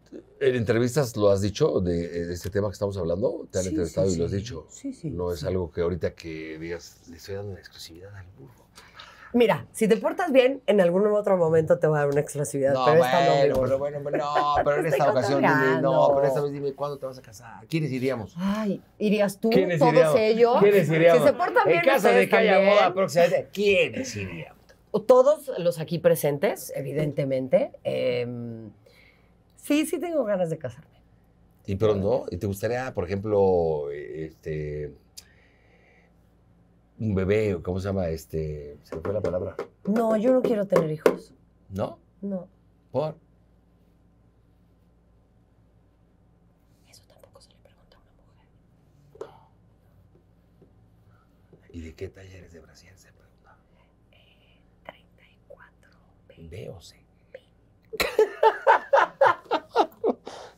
en entrevistas lo has dicho de, este tema que estamos hablando, te han entrevistado y lo has dicho. Sí, sí. No es algo que ahorita que digas, le estoy dando una exclusividad al burro. Mira, si te portas bien, en algún otro momento te voy a dar una exclusividad. No, pero bueno, esta no, pero bueno, pero no, pero en esta ocasión dime, no, pero esta vez dime cuándo te vas a casar. ¿Quiénes iríamos? Ay, irías tú, todos ellos. ¿Quiénes iríamos? Si se portan bien, en caso de que haya boda próximamente, ¿quiénes iríamos? todos los aquí presentes, evidentemente. Em, sí, sí tengo ganas de casarme. Y pero no, ¿Y ¿te gustaría, por ejemplo, este un bebé, ¿cómo se llama? Este, se me fue la palabra. No, yo no quiero tener hijos. ¿No? No. ¿Por? Eso tampoco se le pregunta a una mujer. ¿Y de qué taller Veo, en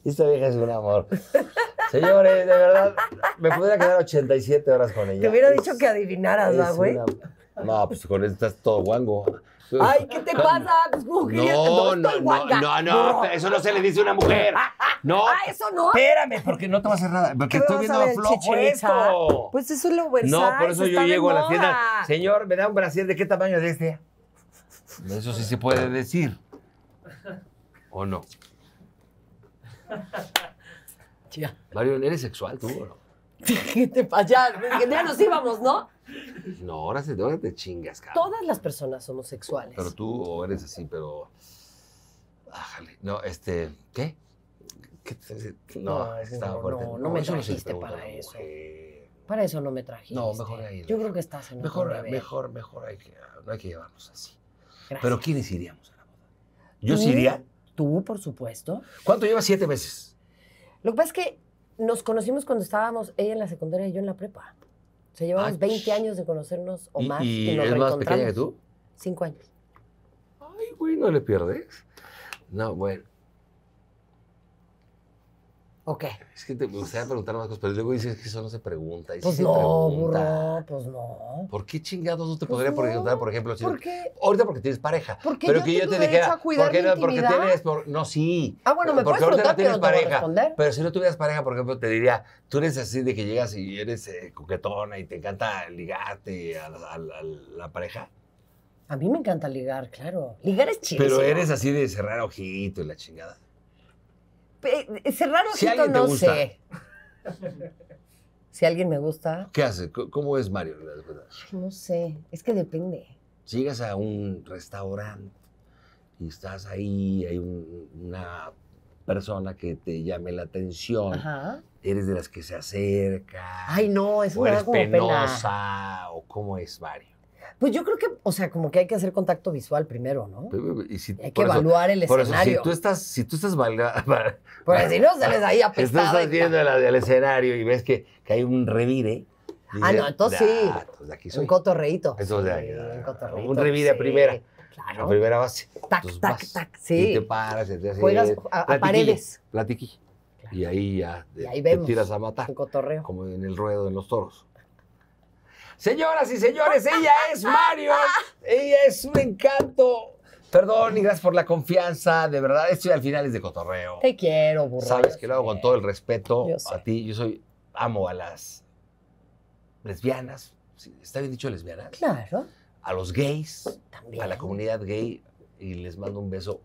Esta vieja es un amor. Señores, de verdad, me pudiera quedar 87 horas con ella. Te hubiera dicho que adivinaras, ¿no, güey? No, pues con esta estás todo guango. Ay, ¿qué te pasa? No, no, no, no, no, eso no se le dice a una mujer. No. Ah, eso no. Espérame, porque no te va a hacer nada. Porque estoy viendo a flojo esto. Pues eso es lo bueno. No, por eso yo llego a la tienda. Señor, ¿me da un brasier de qué tamaño es este? Eso sí se puede decir. ¿O no? Mario, ¿eres sexual tú o no? ¿Qué te pasa? Ya, nos íbamos, ¿no? No, ahora, se, ahora te chingas, cabrón. Todas las personas somos sexuales. Pero tú o eres así, pero... Ájale. No, este... ¿Qué? no, no, estaba no, No, no, me trajiste para eso. Para eso no me trajiste. No, mejor ahí. Yo creo que estás en mejor, mejor, mejor, mejor hay que, no hay que llevarnos así. Pero ¿quiénes iríamos a la boda? ¿Yo sí iría? Tú, por supuesto. ¿Cuánto llevas? Siete meses. Lo que pasa es que nos conocimos cuando estábamos ella en la secundaria y yo en la prepa. O sea, llevamos 20 años de conocernos o más. ¿Y, es más pequeña que tú? Cinco años. Ay, güey, no le pierdes. No, bueno. ¿O Es que te, gustaría preguntar más cosas, pero luego dices que eso no se pregunta. Y pues no, burro, pues no. ¿Por qué chingados no te pues podría preguntar, por ejemplo? Si ¿Por qué? Ahorita porque tienes pareja. qué? pero que yo te dijera, ¿por qué no? Porque tienes, no, sí. Ah, bueno, me porque puedes ahorita no tienes pero pareja. pero si no tuvieras pareja, por ejemplo, te diría, tú eres así de que llegas y eres eh, coquetona y te encanta ligarte a, la pareja. A mí me encanta ligar, claro. Ligar es chido. Pero eres así de cerrar ojito y la chingada. Eh, cerrar si no sé. si alguien me gusta. ¿Qué hace? ¿Cómo es Mario? No sé, es que depende. llegas a un restaurante y estás ahí, hay una persona que te llame la atención. Eres de las que se acerca. Ay, no, es o una o cómo es Mario. Pues yo creo que, o sea, como que hay que hacer contacto visual primero, ¿no? Y si, hay que evaluar el por escenario. Eso, si tú estás, si tú estás valga, si no sales ahí Estás viendo el, escenario y ves que, que hay un revire. Ah, no, entonces sí. Pues aquí Un cotorreíto. Eso de ahí. Ah, un revire primera. Claro. La primera base. Tac, tac, tac, sí. te paras, te Juegas a, paredes. Platiquí. Y ahí ya y ahí te, tiras a matar. Un cotorreo. Como en el ruedo, de los toros. Señoras y señores, ella es Mario. Ella es un encanto. Perdón y gracias por la confianza. De verdad, estoy al final es de cotorreo. Te quiero, burro. Sabes que lo hago con todo el respeto a ti. Yo soy, amo a las lesbianas. ¿Está bien dicho lesbianas? Claro. A los gays. También. A la comunidad gay. Y les mando un beso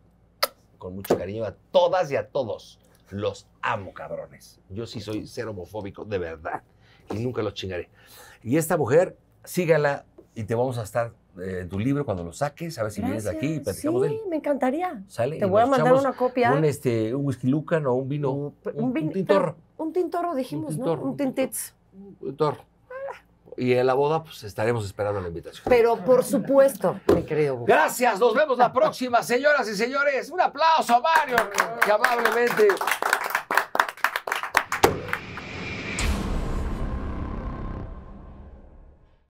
con mucho cariño a todas y a todos. Los amo, cabrones. Yo sí soy ser homofóbico, de verdad. Y nunca los chingaré. Y esta mujer, sígala y te vamos a estar eh, en tu libro cuando lo saques, a ver si vienes vienes aquí y platicamos sí, me encantaría. Te voy a mandar una copia. Un, este, un whisky lucan o un vino, un, un, un tintor. dijimos, ¿no? Un tintitz. Un tintor. Y en la boda, pues estaremos esperando la invitación. Pero por supuesto, mi querido. Gracias, nos vemos la próxima, señoras y señores. Un aplauso a Mario, amablemente